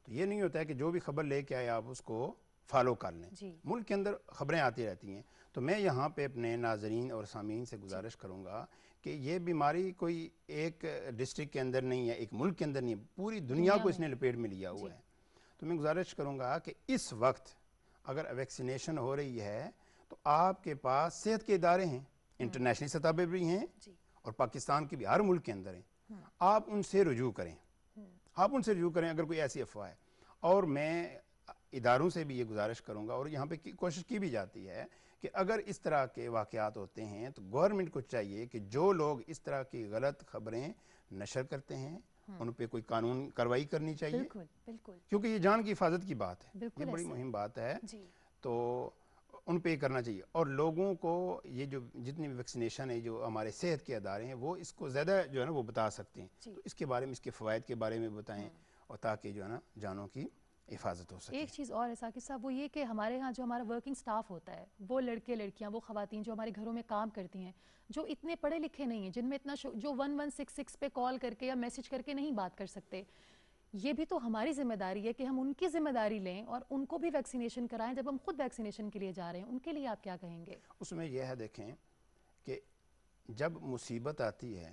तो ये नहीं होता है कि जो भी खबर लेके आए आप उसको फॉलो कर लें मुल्क के अंदर ख़बरें आती रहती हैं तो मैं यहाँ पे अपने नाजरीन और सामीन से गुजारिश करूँगा कि ये बीमारी कोई एक डिस्ट्रिक्ट के अंदर नहीं है एक मुल्क के अंदर नहीं है पूरी दुनिया को इसने लपेट में लिया हुआ है तो मैं गुजारिश करूँगा कि इस वक्त अगर वैक्सीनेशन हो रही है तो आपके पास सेहत के इदारे हैं इंटरनेशनल सतह पर भी हैं और पाकिस्तान के भी हर मुल्क के अंदर हैं हम्म। आप उनसे रजू करें हम्म। आप उनसे रजू करें अगर कोई ऐसी अफवाह है और मैं इदारों से भी ये गुजारिश करूँगा और यहाँ पे कोशिश की भी जाती है कि अगर इस तरह के वाक़ात होते हैं तो गवर्नमेंट को चाहिए कि जो लोग इस तरह की गलत खबरें नशर करते हैं हाँ। उन पर कोई कानून कार्रवाई करनी चाहिए बिल्कुल बिल्कुल क्योंकि ये जान की हिफाजत की बात है ये बड़ी मुहिम बात है तो उन पर करना चाहिए और लोगों को ये जो जितनी भी वैक्सीनेशन है जो हमारे सेहत के अदारे हैं वो इसको ज़्यादा जो है ना वो बता सकते हैं तो इसके बारे में इसके फ़वाद के बारे में बताएं हाँ। और ताकि जो है ना जानों की हिफाजत हो सके एक चीज़ और है साकिब साहब वो ये कि हमारे यहाँ जो हमारा वर्किंग स्टाफ होता है वो लड़के लड़कियाँ वो खातन जो हमारे घरों में काम करती हैं जो इतने पढ़े लिखे नहीं हैं जिनमें इतना जो वन वन सिक्स सिक्स पे कॉल करके या मैसेज करके नहीं बात कर सकते ये भी तो हमारी जिम्मेदारी है कि हम उनकी जिम्मेदारी लें और उनको भी वैक्सीनेशन कराएं जब हम खुद वैक्सीनेशन के लिए जा रहे हैं उनके लिए आप क्या कहेंगे उसमें यह है देखें कि जब मुसीबत आती है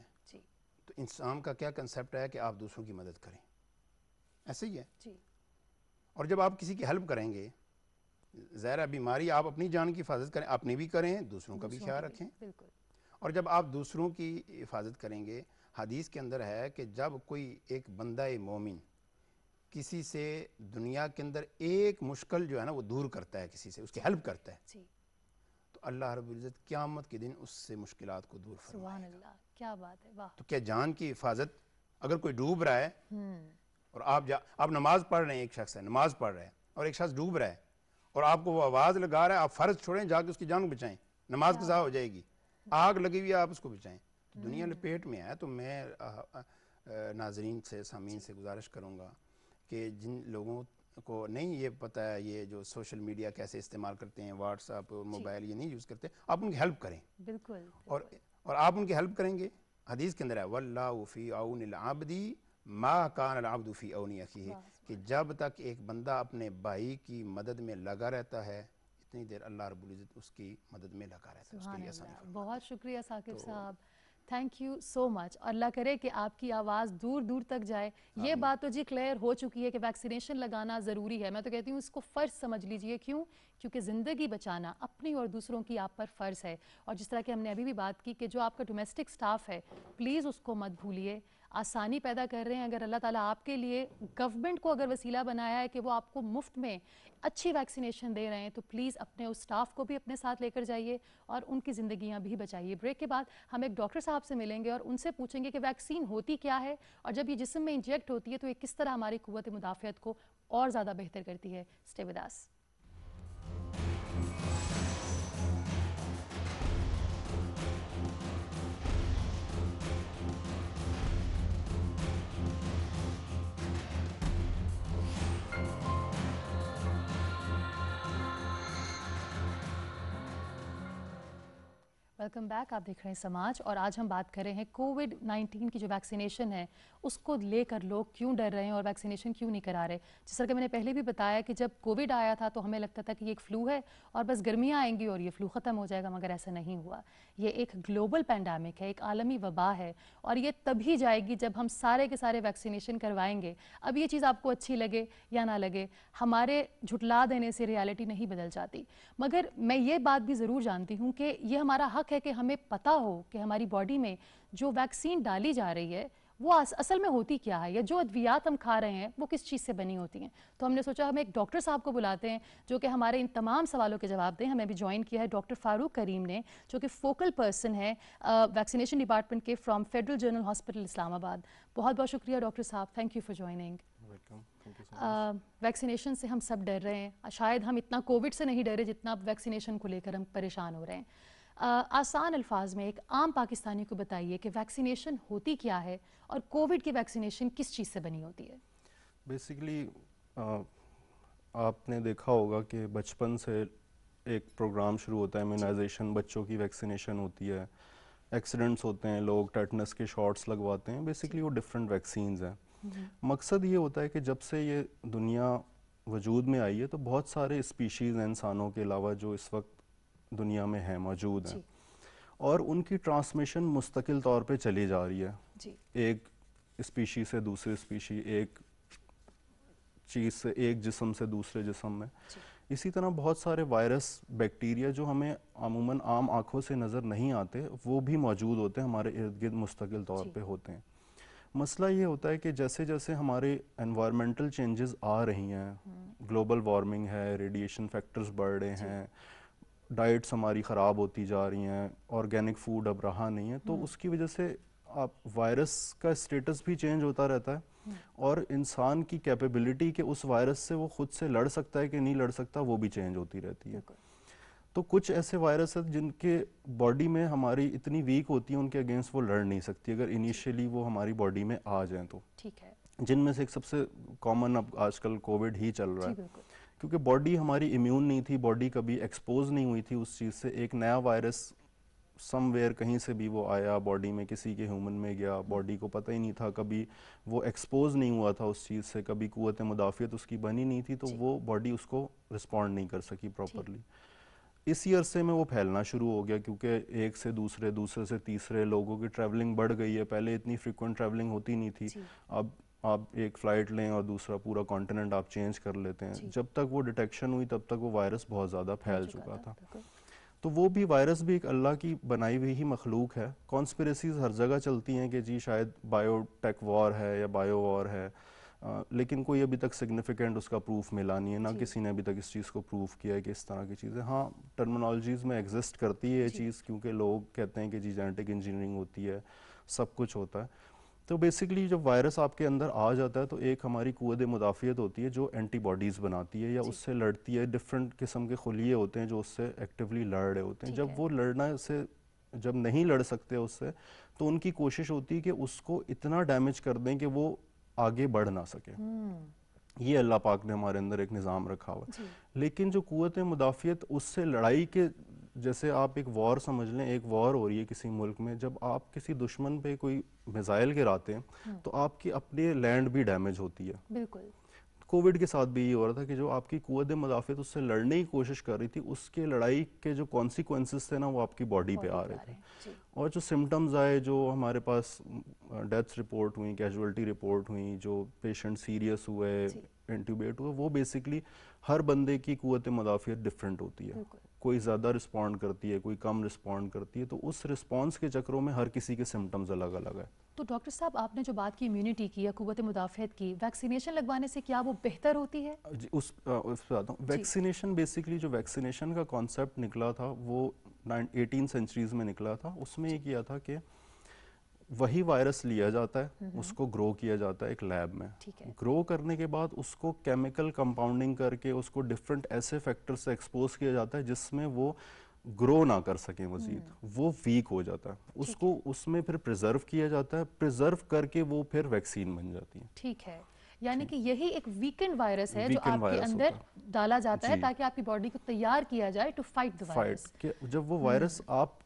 तो इंसान का क्या कंसेप्ट है कि आप दूसरों की मदद करें ऐसे ही है जी और जब आप किसी की हेल्प करेंगे ज़हरा बीमारी आप अपनी जान की हिफाजत करें अपनी भी करें दूसरों का भी ख्याल रखें बिल्कुल और जब आप दूसरों की हिफाजत करेंगे हदीस के अंदर है कि जब कोई एक बंदा मोमिन किसी से दुनिया के अंदर एक मुश्किल जो है ना वो दूर करता है किसी से उसकी हेल्प करता है तो अल्लाह रबुल्ज़त क़्यामत के दिन उससे मुश्किल को दूर क्या बात है तो क्या जान की हिफाजत अगर कोई डूब रहा है हम्म। और आप जा आप नमाज पढ़ रहे हैं एक शख्स है नमाज पढ़ रहे हैं और एक शख्स डूब रहा है और आपको वो आवाज़ लगा रहा है आप फ़र्ज छोड़ें जाके उसकी जान बचाएं नमाज हाँ। कज़ा हो जाएगी आग लगी हुई है आप उसको बचाएं तो हम्म। दुनिया लपेट में है तो मैं नाजरीन से सामीन से गुजारिश करूँगा कि जिन लोगों को नहीं ये पता है ये जो सोशल मीडिया कैसे इस्तेमाल करते हैं व्हाट्सअप मोबाइल ये नहीं यूज़ करते आप उनकी हेल्प करें बिल्कुल और और आप उनकी हेल्प करेंगे हदीस के अंदर है वल्लाफ़ी आउन आबदी माँ कान अब्दूफ़ी अवनिया की है कि जब तक एक बंदा अपने भाई की मदद में लगा रहता है इतनी देर अल्लाह रबुल्ज़त उसकी मदद में लगा रहता है उसके लिए आसानी बहुत शुक्रिया साकिब तो, साहब thank you so much Allah करे कि आपकी आवाज़ दूर दूर तक जाए ये बात तो जी क्लियर हो चुकी है कि वैक्सीनेशन लगाना ज़रूरी है मैं तो कहती हूँ इसको फ़र्ज समझ लीजिए क्यों क्योंकि ज़िंदगी बचाना अपनी और दूसरों की आप पर फ़र्ज़ है और जिस तरह की हमने अभी भी बात की कि जो आपका डोमेस्टिक स्टाफ है प्लीज़ उसको मत भूलिए आसानी पैदा कर रहे हैं अगर अल्लाह ताला आपके लिए गवर्नमेंट को अगर वसीला बनाया है कि वो आपको मुफ्त में अच्छी वैक्सीनेशन दे रहे हैं तो प्लीज़ अपने उस स्टाफ को भी अपने साथ लेकर जाइए और उनकी ज़िंदियाँ भी बचाइए ब्रेक के बाद हम एक डॉक्टर साहब से मिलेंगे और उनसे पूछेंगे कि वैक्सीन होती क्या है और जब ये जिसम में इंजेक्ट होती है तो ये किस तरह हमारी क़वत मुदाफ़त को और ज़्यादा बेहतर करती है स्टेविदास वेलकम बैक आप देख रहे हैं समाज और आज हम बात कर रहे हैं कोविड 19 की जो वैक्सीनेशन है उसको लेकर लोग क्यों डर रहे हैं और वैक्सीनेशन क्यों नहीं करा रहे जिस तरह के मैंने पहले भी बताया कि जब कोविड आया था तो हमें लगता था कि ये एक फ्लू है और बस गर्मियाँ आएंगी और ये फ्लू ख़त्म हो जाएगा मगर ऐसा नहीं हुआ ये एक ग्लोबल पैंडामिक है एक आलमी वबा है और ये तभी जाएगी जब हम सारे के सारे वैक्सीनेशन करवाएंगे अब ये चीज़ आपको अच्छी लगे या ना लगे हमारे झुटला देने से रियालिटी नहीं बदल जाती मगर मैं ये बात भी ज़रूर जानती हूँ कि ये हमारा हक है कि हमें पता हो कि हमारी बॉडी में जो वैक्सीन डाली जा रही है वो असल में होती क्या है या जो अद्वियात हम खा रहे हैं वो किस चीज़ से बनी होती हैं तो हमने सोचा हम एक डॉक्टर साहब को बुलाते हैं जो कि हमारे इन तमाम सवालों के जवाब दें हमें भी ज्वाइन किया है डॉक्टर फारूक करीम ने जो कि फोकल पर्सन है वैक्सीनेशन डिपार्टमेंट के from federal general hospital Islamabad बहुत बहुत शुक्रिया डॉक्टर साहब thank you for joining vaccination से हम सब डर रहे हैं शायद हम इतना कोविड से नहीं डरे जितना वैक्सीनेशन को लेकर हम परेशान हो रहे हैं आसान अल्फाज में एक आम पाकिस्तानी को बताइए कि वैक्सीनेशन होती क्या है और कोविड की वैक्सीनेशन किस चीज़ से बनी होती है बेसिकली आपने देखा होगा कि बचपन से एक प्रोग्राम शुरू होता है इम्यूनाइजेशन बच्चों की वैक्सीनेशन होती है एक्सीडेंट्स होते हैं लोग टेटनस के शॉट्स लगवाते हैं बेसिकली वो डिफरेंट वैक्सीन हैं मकसद ये होता है कि जब से ये दुनिया वजूद में आई है तो बहुत सारे स्पीशीज़ हैं इंसानों के अलावा जो इस वक्त दुनिया में है मौजूद हैं और उनकी ट्रांसमिशन मुस्तकिल तौर पे चली जा रही है जी। एक स्पीशी से दूसरे स्पीशी एक चीज़ से एक जिसम से दूसरे जिसम में इसी तरह बहुत सारे वायरस बैक्टीरिया जो हमें अमूमन आम आँखों से नज़र नहीं आते वो भी मौजूद होते हैं हमारे इर्द गिर्द मुस्तकिल तौर पर होते हैं मसला ये होता है कि जैसे जैसे हमारे एनवायरमेंटल चेंजेस आ रही हैं ग्लोबल वार्मिंग हम्म। है रेडिएशन फैक्टर्स बढ़ रहे हैं डाइट्स हमारी ख़राब होती जा रही हैं ऑर्गेनिक फूड अब रहा नहीं है तो हम्म। उसकी वजह से आप वायरस का स्टेटस भी चेंज होता रहता है हम्म। और इंसान की कैपेबिलिटी के उस वायरस से वो खुद से लड़ सकता है कि नहीं लड़ सकता वो भी चेंज होती रहती है तो कुछ ऐसे वायरस हैं जिनके बॉडी में हमारी इतनी वीक होती है उनके अगेंस्ट वो लड़ नहीं सकती अगर इनिशियली वो हमारी बॉडी में आ जाए तो ठीक है जिनमें से एक सबसे कॉमन अब आजकल कोविड ही चल रहा है क्योंकि बॉडी हमारी इम्यून नहीं थी बॉडी कभी एक्सपोज नहीं हुई थी उस चीज़ से एक नया वायरस समवेयर कहीं से भी वो आया बॉडी में किसी के ह्यूमन में गया बॉडी को पता ही नहीं था कभी वो एक्सपोज नहीं हुआ था उस चीज़ से कभी कुत मुदाफ़ियत उसकी बनी नहीं थी तो वो बॉडी उसको रिस्पॉन्ड नहीं कर सकी प्रॉपरली इसी अरसे में वो फैलना शुरू हो गया क्योंकि एक से दूसरे दूसरे से तीसरे लोगों की ट्रैवलिंग बढ़ गई है पहले इतनी फ्रिक्वेंट ट्रैवलिंग होती नहीं थी अब आप एक फ़्लाइट लें और दूसरा पूरा कॉन्टिनेंट आप चेंज कर लेते हैं जब तक वो डिटेक्शन हुई तब तक वो वायरस बहुत ज़्यादा फैल चुका था तो वो भी वायरस भी एक अल्लाह की बनाई हुई ही मखलूक है कॉन्स्परेसीज हर जगह चलती हैं कि जी शायद बायोटेक वॉर है या बायो वॉर है आ, लेकिन कोई अभी तक सिग्निफिकेंट उसका प्रूफ मिला नहीं है ना किसी ने अभी तक इस चीज़ को प्रूफ किया है कि इस तरह की चीज़ें हाँ टर्मिनोलॉजीज़ में एग्जिस्ट करती है ये चीज़ क्योंकि लोग कहते हैं कि जी जेनेटिक इंजीनियरिंग होती है सब कुछ होता है तो बेसिकली जब वायरस आपके अंदर आ जाता है तो एक हमारी कुत मुदाफ़ियत होती है जो एंटीबॉडीज़ बनाती है या उससे लड़ती है डिफरेंट किस्म के खुलिए होते हैं जो उससे एक्टिवली लड़ रहे होते हैं जब वो लड़ना से जब नहीं लड़ सकते उससे तो उनकी कोशिश होती है कि उसको इतना डैमेज कर दें कि वो आगे बढ़ ना सके हम्म। ये अल्लाह पाक ने हमारे अंदर एक निज़ाम रखा हुआ लेकिन जो कुत मुदाफ़ियत उससे लड़ाई के जैसे आप एक वॉर समझ लें एक वॉर हो रही है किसी मुल्क में जब आप किसी दुश्मन पे कोई मिसाइल गिराते हैं हम्म। तो आपकी अपने लैंड भी डैमेज होती है बिल्कुल कोविड के साथ भी ये हो रहा था कि जो आपकी कुत मदाफियत उससे लड़ने की कोशिश कर रही थी उसके लड़ाई के जो कॉन्सिक्वेंसेस थे ना वो आपकी बॉडी पे आ रहे थे और जो सिम्टम्स आए जो हमारे पास डेथ्स रिपोर्ट हुई कैजुअल्टी रिपोर्ट हुई जो पेशेंट सीरियस हुए इंट्यूबेट हुए वो बेसिकली हर बंदे की कुत मदाफियत डिफरेंट होती है कोई ज़्यादा रिस्पॉन्ड करती है कोई कम रिस्पॉन्ड करती है तो उस रिस्पॉन्स के चक्रों में हर किसी के सिम्टम्स अलग अलग है तो डॉक्टर साहब आपने जो बात की इम्यूनिटी की या कुत मुदाफ़त की वैक्सीनेशन लगवाने से क्या वो बेहतर होती है उस उस बताता हूँ वैक्सीनेशन बेसिकली जो वैक्सीनेशन का कॉन्सेप्ट निकला था वो एटीन सेंचुरीज़ में निकला था उसमें ये किया था कि वही वायरस लिया जाता है उसको ग्रो किया जाता है एक लैब में ग्रो करने के बाद उसको केमिकल कंपाउंडिंग करके उसको डिफरेंट ऐसे फैक्टर से एक्सपोज किया जाता है जिसमें वो ग्रो ना कर सके मजीद हम्म। वो वीक हो जाता है उसको उसमें फिर प्रिजर्व किया जाता है प्रिजर्व करके वो फिर वैक्सीन बन जाती है ठीक है यानी कि यही एक वीकेंड वायरस है जो आपके अंदर डाला जाता है ताकि आपकी बॉडी को तैयार किया जाए टू फाइट द वायरस जब वो वायरस हम्म। आप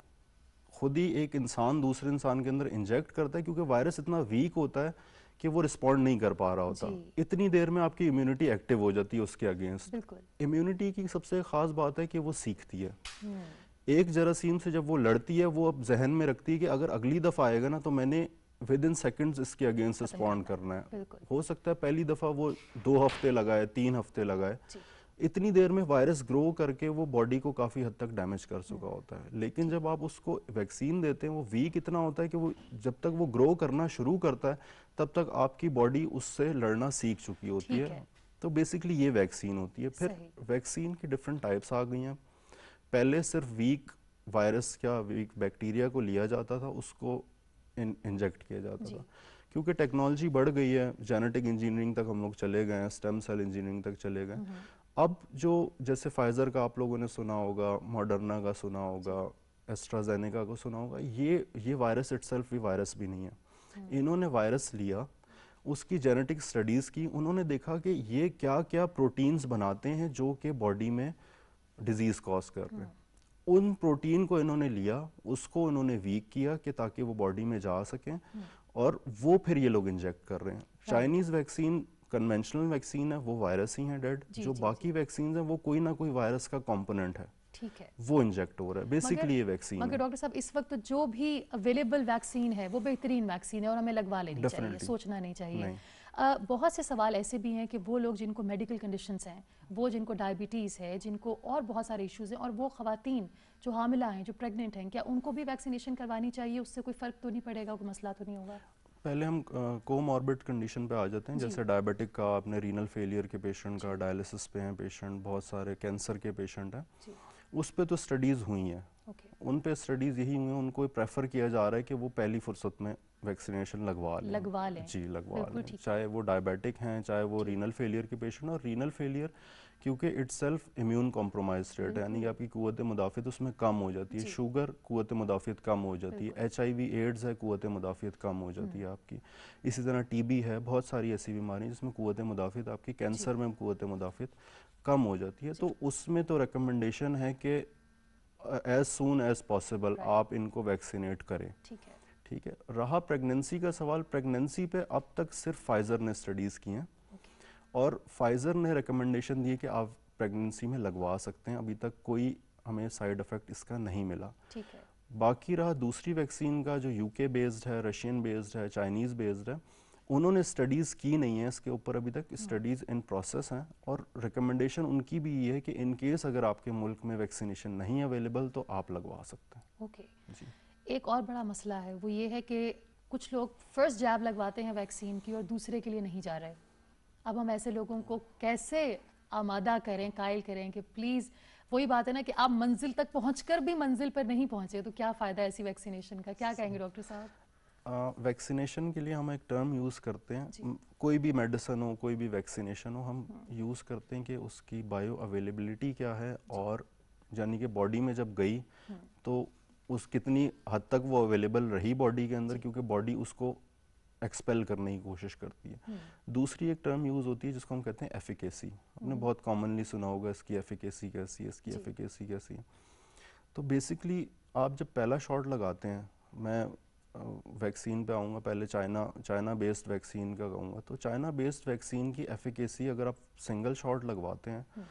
खुद ही एक इंसान दूसरे इंसान के अंदर इंजेक्ट करता है क्योंकि वायरस इतना वीक होता है कि वो रिस्पॉन्ड नहीं कर पा रहा होता इतनी देर में आपकी इम्यूनिटी एक्टिव हो जाती है उसके अगेंस्ट इम्यूनिटी की सबसे खास बात है कि वो सीखती है हम्म। एक जरासीम से जब वो लड़ती है वो अब जहन में रखती है कि अगर अगली दफ़ा आएगा ना तो मैंने विद इन सेकेंड्स इसके अगेंस्ट रिस्पॉन्ड करना है हो सकता है पहली दफ़ा वो दो हफ्ते लगाए तीन हफ्ते लगाए इतनी देर में वायरस ग्रो करके वो बॉडी को काफ़ी हद तक डैमेज कर चुका होता है लेकिन जब आप उसको वैक्सीन देते हैं वो वीक इतना होता है कि वो जब तक वो ग्रो करना शुरू करता है तब तक आपकी बॉडी उससे लड़ना सीख चुकी होती है।, है तो बेसिकली ये वैक्सीन होती है फिर वैक्सीन की डिफरेंट टाइप्स आ गई हैं पहले सिर्फ वीक वायरस या वीक बैक्टीरिया को लिया जाता था उसको इंजेक्ट किया जाता था क्योंकि टेक्नोलॉजी बढ़ गई है जेनेटिक इंजीनियरिंग तक हम लोग चले गए हैं स्टेम सेल इंजीनियरिंग तक चले गए हम्म। अब जो जैसे फाइज़र का आप लोगों ने सुना होगा मॉडर्ना का सुना होगा एस्ट्राजेनेका को सुना होगा ये ये वायरस इट्सल्फ भी वायरस भी नहीं है हम्म। इन्होंने वायरस लिया उसकी जेनेटिक स्टडीज़ की उन्होंने देखा कि ये क्या क्या प्रोटीन्स बनाते हैं जो कि बॉडी में डिजीज़ कॉज कर रहे हैं हम्म। उन प्रोटीन को इन्होंने लिया उसको उन्होंने वीक किया कि ताकि वो बॉडी में जा सकें हम्म। और वो फिर ये लोग इंजेक्ट कर रहे हैं चाइनीज़ वैक्सीन कन्वेंशनल वैक्सीन है वो वायरस ही है डेड जो जी, बाकी वैक्सीन है वो कोई ना कोई वायरस का कॉम्पोनेंट है ठीक है वो इंजेक्ट हो रहा है बेसिकली ये वैक्सीन मगर डॉक्टर साहब इस वक्त जो भी अवेलेबल वैक्सीन है वो बेहतरीन वैक्सीन है और हमें लगवा लेनी चाहिए सोचना नहीं चाहिए नहीं। Uh, बहुत से सवाल ऐसे भी हैं कि वो लोग जिनको मेडिकल कंडीशंस हैं वो जिनको डायबिटीज़ है जिनको और बहुत सारे इश्यूज़ हैं और वो खातन जो हामिला हैं जो प्रेग्नेंट हैं क्या उनको भी वैक्सीनेशन करवानी चाहिए उससे कोई फ़र्क तो नहीं पड़ेगा कोई मसला तो नहीं होगा पहले हम कोम ऑर्बिट कंडीशन पे आ जाते हैं जैसे डायबिटिक का आपने रीनल फेलियर के पेशेंट का डायलिसिस पे हैं पेशेंट बहुत सारे कैंसर के पेशेंट हैं उस पर तो स्टडीज़ हुई हैं okay. उन पे स्टडीज़ यही हुई हैं उनको प्रेफर किया जा रहा है कि वो पहली फुर्सत में वैक्सीनेशन लगवा लें लगवा लें जी लगवा लें चाहे वो डायबिटिक हैं चाहे वो रीनल फेलियर के पेशेंट और रीनल फेलियर क्योंकि it's self immune compromise rate है यानी कि आपकी कुत मुदाफ़त उसमें कम हो जाती है शुगर कुत मुदाफ़त कम हो जाती है एच आई वी एड्स है कुत मुदाफ़त कम हो जाती है हम्म। आपकी इसी तरह टी बी है बहुत सारी ऐसी बीमारी जिसमें कुत मुदाफ़त आपकी कैंसर में कुत मुदाफ़त कम हो जाती है तो उसमें तो रिकमेंडेशन है कि एज सुन एज पॉसिबल आप इनको वैक्सीनेट करें ठीक है ठीक है रहा प्रेगनेंसी का सवाल प्रेगनेंसी पे अब तक सिर्फ फाइजर ने स्टडीज़ की हैं और फाइज़र ने रिकमेंडेशन दिए कि आप प्रेगनेंसी में लगवा सकते हैं अभी तक कोई हमें साइड इफ़ेक्ट इसका नहीं मिला ठीक है बाकी रहा दूसरी वैक्सीन का जो यूके बेस्ड है रशियन बेस्ड है चाइनीज़ बेस्ड है उन्होंने स्टडीज़ की नहीं है इसके ऊपर अभी तक स्टडीज़ इन प्रोसेस हैं और रिकमेंडेशन उनकी भी ये है कि इन केस अगर आपके मुल्क में वैक्सीनेशन नहीं अवेलेबल तो आप लगवा सकते हैं ओके okay. जी एक और बड़ा मसला है वो ये है कि कुछ लोग फर्स्ट जैब लगवाते हैं वैक्सीन की और दूसरे के लिए नहीं जा रहे अब हम ऐसे लोगों को कैसे आमादा करें कायल करें कि प्लीज़ वही बात है ना कि आप मंजिल तक पहुंचकर भी मंजिल पर नहीं पहुंचे तो क्या फ़ायदा ऐसी वैक्सीनेशन का क्या कहेंगे डॉक्टर साहब वैक्सीनेशन के लिए हम एक टर्म यूज़ करते हैं कोई भी मेडिसन हो कोई भी वैक्सीनेशन हो हम यूज़ करते हैं कि उसकी बायो अवेलेबिलिटी क्या है और यानी कि बॉडी में जब गई हम्म। तो उस कितनी हद तक वो अवेलेबल रही बॉडी के अंदर क्योंकि बॉडी उसको एक्सपेल करने की कोशिश करती है हम्म। दूसरी एक टर्म यूज़ होती है जिसको हम कहते हैं एफिकेसी हमने हम्म। बहुत कॉमनली सुना होगा इसकी एफिकेसी कैसी है इसकी एफिकेसी कैसी है तो बेसिकली आप जब पहला शॉट लगाते हैं मैं वैक्सीन पे आऊँगा पहले चाइना चाइना बेस्ड वैक्सीन का कहूँगा तो चाइना बेस्ड वैक्सीन की एफिकेसी अगर आप सिंगल शॉट लगवाते हैं हम्म।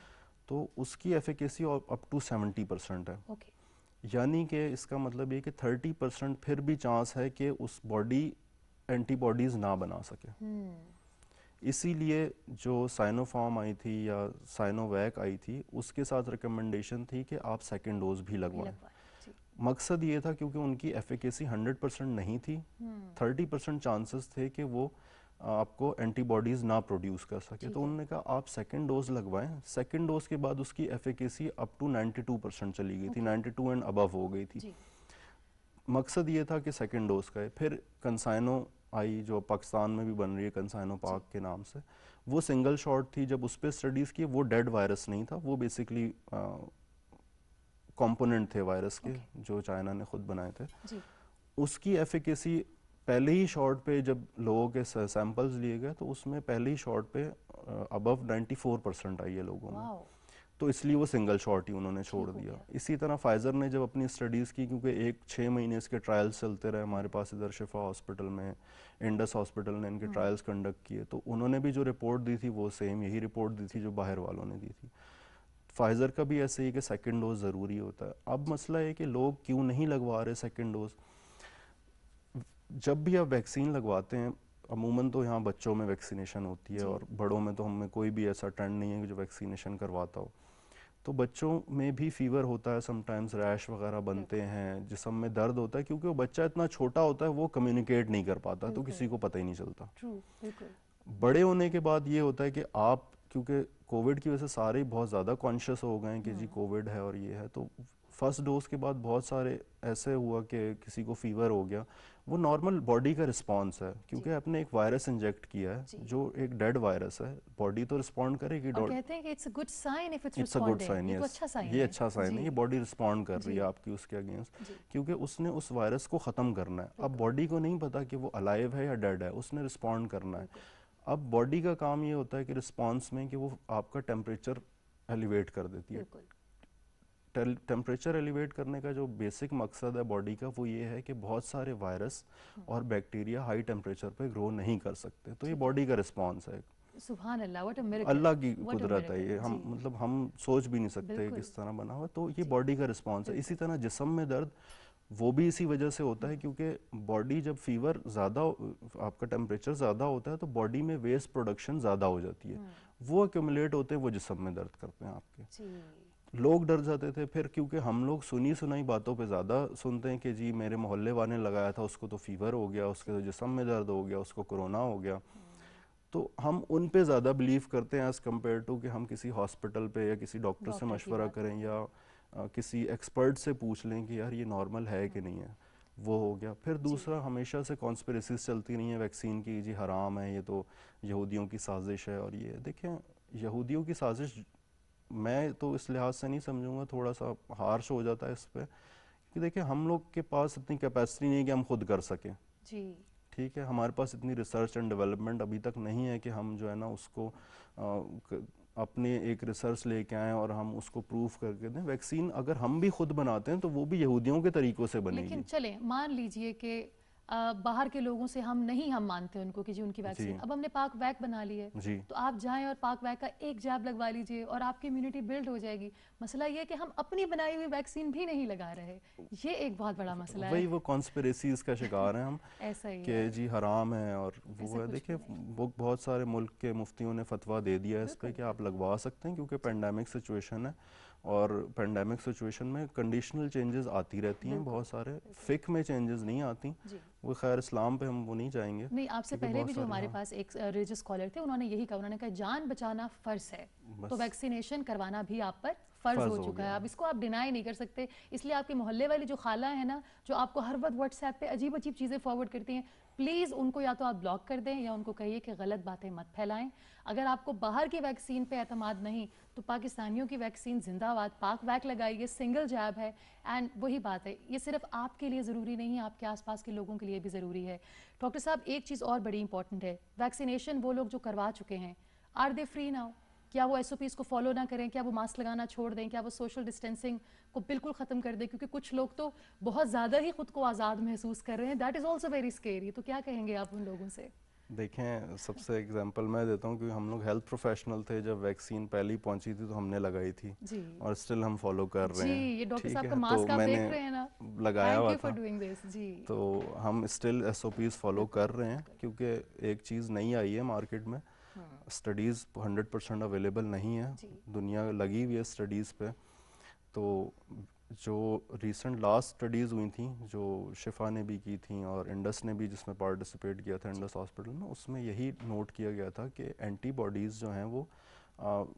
तो उसकी efficacy up to seventy percent है okay. यानी कि इसका मतलब ये कि थर्टी परसेंट फिर भी चांस है कि उस बॉडी एंटीबॉडीज़ ना बना सके हम्म। इसीलिए जो साइनोफॉर्म आई थी या साइनोवैक आई थी उसके साथ रिकमेंडेशन थी कि आप सेकेंड डोज भी लगवाएं मकसद ये था क्योंकि उनकी एफिकेसी 100 परसेंट नहीं थी 30 परसेंट चांसेस थे कि वो आपको एंटीबॉडीज़ ना प्रोड्यूस कर सके तो उन्होंने कहा आप सेकेंड डोज लगवाएं सेकेंड डोज के बाद उसकी एफिकेसी अप टू 92 परसेंट चली गई थी 92 एंड अबव हो गई थी मकसद ये था कि सेकेंड डोज का है फिर कंसाइनो आई जो पाकिस्तान में भी बन रही है कंसाइनो पार्क के नाम से वो सिंगल शॉट थी जब उस पर स्टडीज़ की वो डेड वायरस नहीं था वो बेसिकली कंपोनेंट थे वायरस के okay. जो चाइना ने खुद बनाए थे जी. उसकी एफिकेसी पहले ही शॉट पे जब लोगों के सैंपल्स लिए गए तो उसमें पहले ही शॉट पे अबव 94 परसेंट आई है लोगों में तो इसलिए वो सिंगल शॉट ही उन्होंने छोड़ दिया इसी तरह फाइज़र ने जब अपनी स्टडीज़ की क्योंकि एक छः महीने इसके ट्रायल्स चलते रहे हमारे पास इधर शिफा हॉस्पिटल में इंडस हॉस्पिटल ने इनके ट्रायल्स हम्म। कंडक्ट किए तो उन्होंने भी जो रिपोर्ट दी थी वो सेम यही रिपोर्ट दी थी जो बाहर वालों ने दी थी फाइज़र का भी ऐसे ही कि सेकेंड डोज ज़रूरी होता है अब मसला है कि लोग क्यों नहीं लगवा रहे सेकेंड डोज़ जब भी आप वैक्सीन लगवाते हैं अमूमन तो यहाँ बच्चों में वैक्सीनेशन होती है और बड़ों में तो हमें कोई भी ऐसा ट्रेंड नहीं है कि जो वैक्सीनेशन करवाता हो तो बच्चों में भी फीवर होता है समटाइम्स रैश वगैरह बनते हैं जिसम में दर्द होता है क्योंकि वो बच्चा इतना छोटा होता है वो कम्युनिकेट नहीं कर पाता तो किसी को पता ही नहीं चलता बड़े होने के बाद ये होता है कि आप क्योंकि कोविड की वजह से सारे बहुत ज़्यादा कॉन्शियस हो गए कि जी कोविड हाँ। है और ये है तो फर्स्ट डोज के बाद बहुत सारे ऐसे हुआ कि किसी को फीवर हो गया वो नॉर्मल बॉडी का रिस्पॉन्स है क्योंकि आपने एक वायरस इंजेक्ट किया है जो एक डेड वायरस है बॉडी तो रिस्पॉन्ड करेगी इट्स अ गुड साइन ये तो अच्छा साइन है अच्छा ये बॉडी रिस्पॉन्ड कर रही है आपकी उसके अगेंस्ट क्योंकि उसने उस वायरस को ख़त्म करना है अब बॉडी को नहीं पता कि वो अलाइव है या डेड है उसने रिस्पॉन्ड करना है अब बॉडी का काम ये होता है कि रिस्पॉन्स में कि वो आपका टेम्परेचर एलिवेट कर देती है टेम्परेचर एलिवेट करने का जो बेसिक मकसद है बॉडी का वो ये है कि बहुत सारे वायरस और बैक्टीरिया हाई टेम्परेचर पे ग्रो नहीं कर सकते तो ये बॉडी का रिस्पॉन्स है अल्लाह की कुदरत है ये हम मतलब हम सोच भी नहीं सकते किस तरह बना हुआ तो ये बॉडी का रिस्पॉन्स है इसी तरह जिसम में दर्द वो भी इसी वजह से होता है हम्म। क्योंकि बॉडी जब फीवर ज़्यादा आपका टेम्परेचर ज़्यादा होता है तो बॉडी में वेस्ट प्रोडक्शन ज़्यादा हो जाती है हम्म। वो एक्यूमुलेट होते हैं वो जिसम में दर्द करते हैं आपके लोग डर जाते थे फिर क्योंकि हम लोग सुनी सुनाई बातों पे ज़्यादा सुनते हैं कि जी मेरे मोहल्ले वाले लगाया था उसको तो फीवर हो गया उसके तो जिसम में दर्द हो गया उसको कोरोना हो गया तो हम उन पे ज़्यादा बिलीव करते हैं एज़ कम्पेयर टू कि हम किसी हॉस्पिटल पे या किसी डॉक्टर से मशवरा करें या किसी एक्सपर्ट से पूछ लें कि यार ये नॉर्मल है कि नहीं है वो हो गया फिर दूसरा हमेशा से कॉन्स्परेसीज चलती रही हैं वैक्सीन की जी हराम है ये तो यहूदियों की साजिश है और ये देखें यहूदियों की साजिश मैं तो इस लिहाज से नहीं समझूंगा थोड़ा सा हार्श हो जाता है इस पर कि देखिए हम लोग के पास इतनी कैपेसिटी नहीं है कि हम खुद कर सकें जी ठीक है हमारे पास इतनी रिसर्च एंड डेवलपमेंट अभी तक नहीं है कि हम जो है ना उसको आ, अपने एक रिसर्च लेके आए और हम उसको प्रूफ करके दें वैक्सीन अगर हम भी खुद बनाते हैं तो वो भी यहूदियों के तरीकों से बनेगी लेकिन चले मान लीजिए कि बाहर के लोगों से हम नहीं हम मानते उनको कि जी उनकी वैक्सीन अब हमने पाक वैक बना ली है तो आप जाएं और पाक वैक का एक जैब लगवा लीजिए और आपकी इम्यूनिटी बिल्ड हो जाएगी मसला ये है कि हम अपनी बनाई हुई वैक्सीन भी नहीं लगा रहे ये एक बहुत बड़ा मसला वही है वो कॉन्स्परेसीज का शिकार है हम ऐसा ही कि जी हराम है और वो है देखिए वो बहुत सारे मुल्क के मुफ्तियों ने फतवा दे दिया है इस पर आप लगवा सकते हैं क्योंकि पेंडेमिक सिचुएशन है और पेंडेमिक सिचुएशन में कंडीशनल चेंजेस आती रहती हैं बहुत सारे फिक में चेंजेस नहीं आती वो खैर इस्लाम पे हम वो नहीं जाएंगे नहीं आपसे पहले भी जो हमारे पास एक रिलीजियस स्कॉलर थे उन्होंने यही कहा उन्होंने कहा जान बचाना फ़र्ज है तो वैक्सीनेशन करवाना भी आप पर फ़र्ज हो चुका है अब इसको आप डिनाई नहीं कर सकते इसलिए आपके मोहल्ले वाली जो खाला है ना जो आपको हर वक्त व्हाट्सएप पे अजीब अजीब चीज़ें फॉरवर्ड करती हैं प्लीज़ उनको या तो आप ब्लॉक कर दें या उनको कहिए कि गलत बातें मत फैलाएं अगर आपको बाहर की वैक्सीन पे अतमाद नहीं तो पाकिस्तानियों की वैक्सीन जिंदाबाद पाक वैक लगाई ये सिंगल जैब है एंड वही बात है ये सिर्फ आपके लिए ज़रूरी नहीं आपके आसपास के लोगों के लिए भी ज़रूरी है डॉक्टर साहब एक चीज़ और बड़ी इंपॉर्टेंट है वैक्सीनेशन वो लोग जो करवा चुके हैं आर दे फ्री नाउ क्या वो एस को फॉलो ना करें क्या वो मास्क लगाना छोड़ दें क्या वो सोशल डिस्टेंसिंग को बिल्कुल ख़त्म कर दें क्योंकि कुछ लोग तो बहुत ज़्यादा ही खुद को आज़ाद महसूस कर रहे हैं that is also very scary तो क्या कहेंगे आप उन लोगों से देखें सबसे एग्जांपल मैं देता हूँ कि हम लोग हेल्थ प्रोफेशनल थे जब वैक्सीन पहली पहुंची थी तो हमने लगाई थी और स्टिल हम फॉलो कर रहे हैं ये डॉक्टर साहब का मास्क तो आप देख रहे हैं ना लगाया हुआ था तो हम स्टिल एसओपीस फॉलो कर रहे हैं क्योंकि एक चीज़ नहीं आई है मार्केट में स्टडीज़ हंड्रेड परसेंट अवेलेबल नहीं है दुनिया लगी हुई है स्टडीज़ पे तो जो रिसेंट लास्ट स्टडीज़ हुई थी जो शिफा ने भी की थी और इंडस ने भी जिसमें पार्टिसिपेट किया था इंडस हॉस्पिटल में उसमें यही नोट किया गया था कि एंटीबॉडीज़ जो हैं वो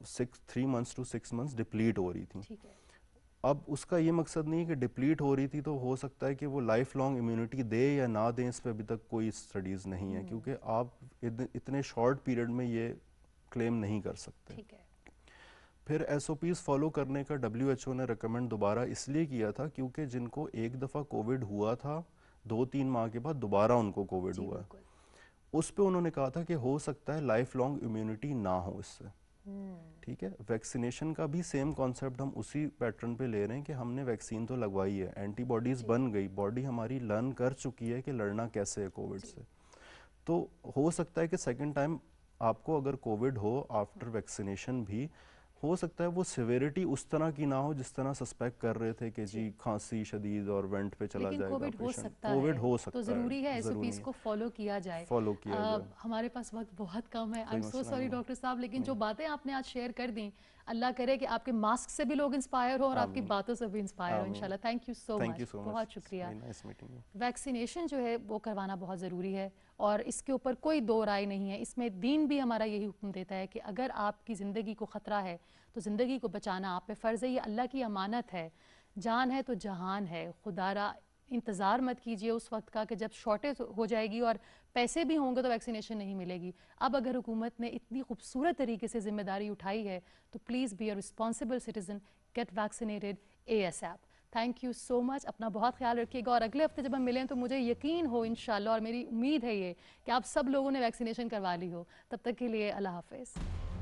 six three months to six months deplete हो रही थी अब उसका ये मकसद नहीं है कि डिप्लीट हो रही थी तो हो सकता है कि वो लाइफ लॉन्ग इम्यूनिटी दे या ना दें इस पर अभी तक कोई स्टडीज़ नहीं है हम्म। क्योंकि आप इतने शॉर्ट पीरियड में ये क्लेम नहीं कर सकते ठीक है फिर एस फॉलो करने का डब्ल्यू ने रिकमेंड दोबारा इसलिए किया था क्योंकि जिनको एक दफ़ा कोविड हुआ था दो तीन माह के बाद दोबारा उनको कोविड हुआ उस पर उन्होंने कहा था कि हो सकता है लाइफ लॉन्ग इम्यूनिटी ना हो इससे हम्म। ठीक है वैक्सीनेशन का भी सेम कॉन्सेप्ट हम उसी पैटर्न पे ले रहे हैं कि हमने वैक्सीन तो लगवाई है एंटीबॉडीज़ बन गई बॉडी हमारी लर्न कर चुकी है कि लड़ना कैसे है कोविड से तो हो सकता है कि सेकेंड टाइम आपको अगर कोविड हो आफ्टर वैक्सीनेशन भी हो सकता है वो सिवेरिटी उस तरह की ना हो जिस तरह सस्पेक्ट कर रहे थे कि जी जी खांसी शदीद और वेंट पे चला जाएगा कोविड हो सकता कोविड हो सकता तो जरूरी है एसओपीस को फॉलो किया जाए फॉलो किया आ, जाए। हमारे पास वक्त बहुत कम है I am so sorry doctor साहब लेकिन जो बातें आपने आज शेयर कर दी अल्लाह करे कि आपके मास्क से भी लोग इंस्पायर हो और आपकी बातों से भी इंस्पायर हो इनशाला थैंक यू सो मच बहुत शुक्रिया वैक्सीनेशन जो है वो करवाना बहुत ज़रूरी है और इसके ऊपर कोई दो राय नहीं है इसमें दीन भी हमारा यही हुक्म देता है कि अगर आपकी ज़िंदगी को ख़तरा है तो ज़िंदगी को बचाना आप पे फ़र्ज़ है ये अल्लाह की अमानत है जान है तो जहान है खुदारा इंतज़ार मत कीजिए उस वक्त का कि जब शॉर्टेज हो जाएगी और पैसे भी होंगे तो वैक्सीनेशन नहीं मिलेगी अब अगर हुकूमत ने इतनी खूबसूरत तरीके से जिम्मेदारी उठाई है तो please be a responsible citizen get vaccinated ASAP thank you so much अपना बहुत ख्याल रखिएगा और अगले हफ्ते जब हम मिलें तो मुझे यकीन हो इन और मेरी उम्मीद है ये कि आप सब लोगों ने वैक्सीनेशन करवा ली हो तब तक के लिए अल्लाह हाफिज़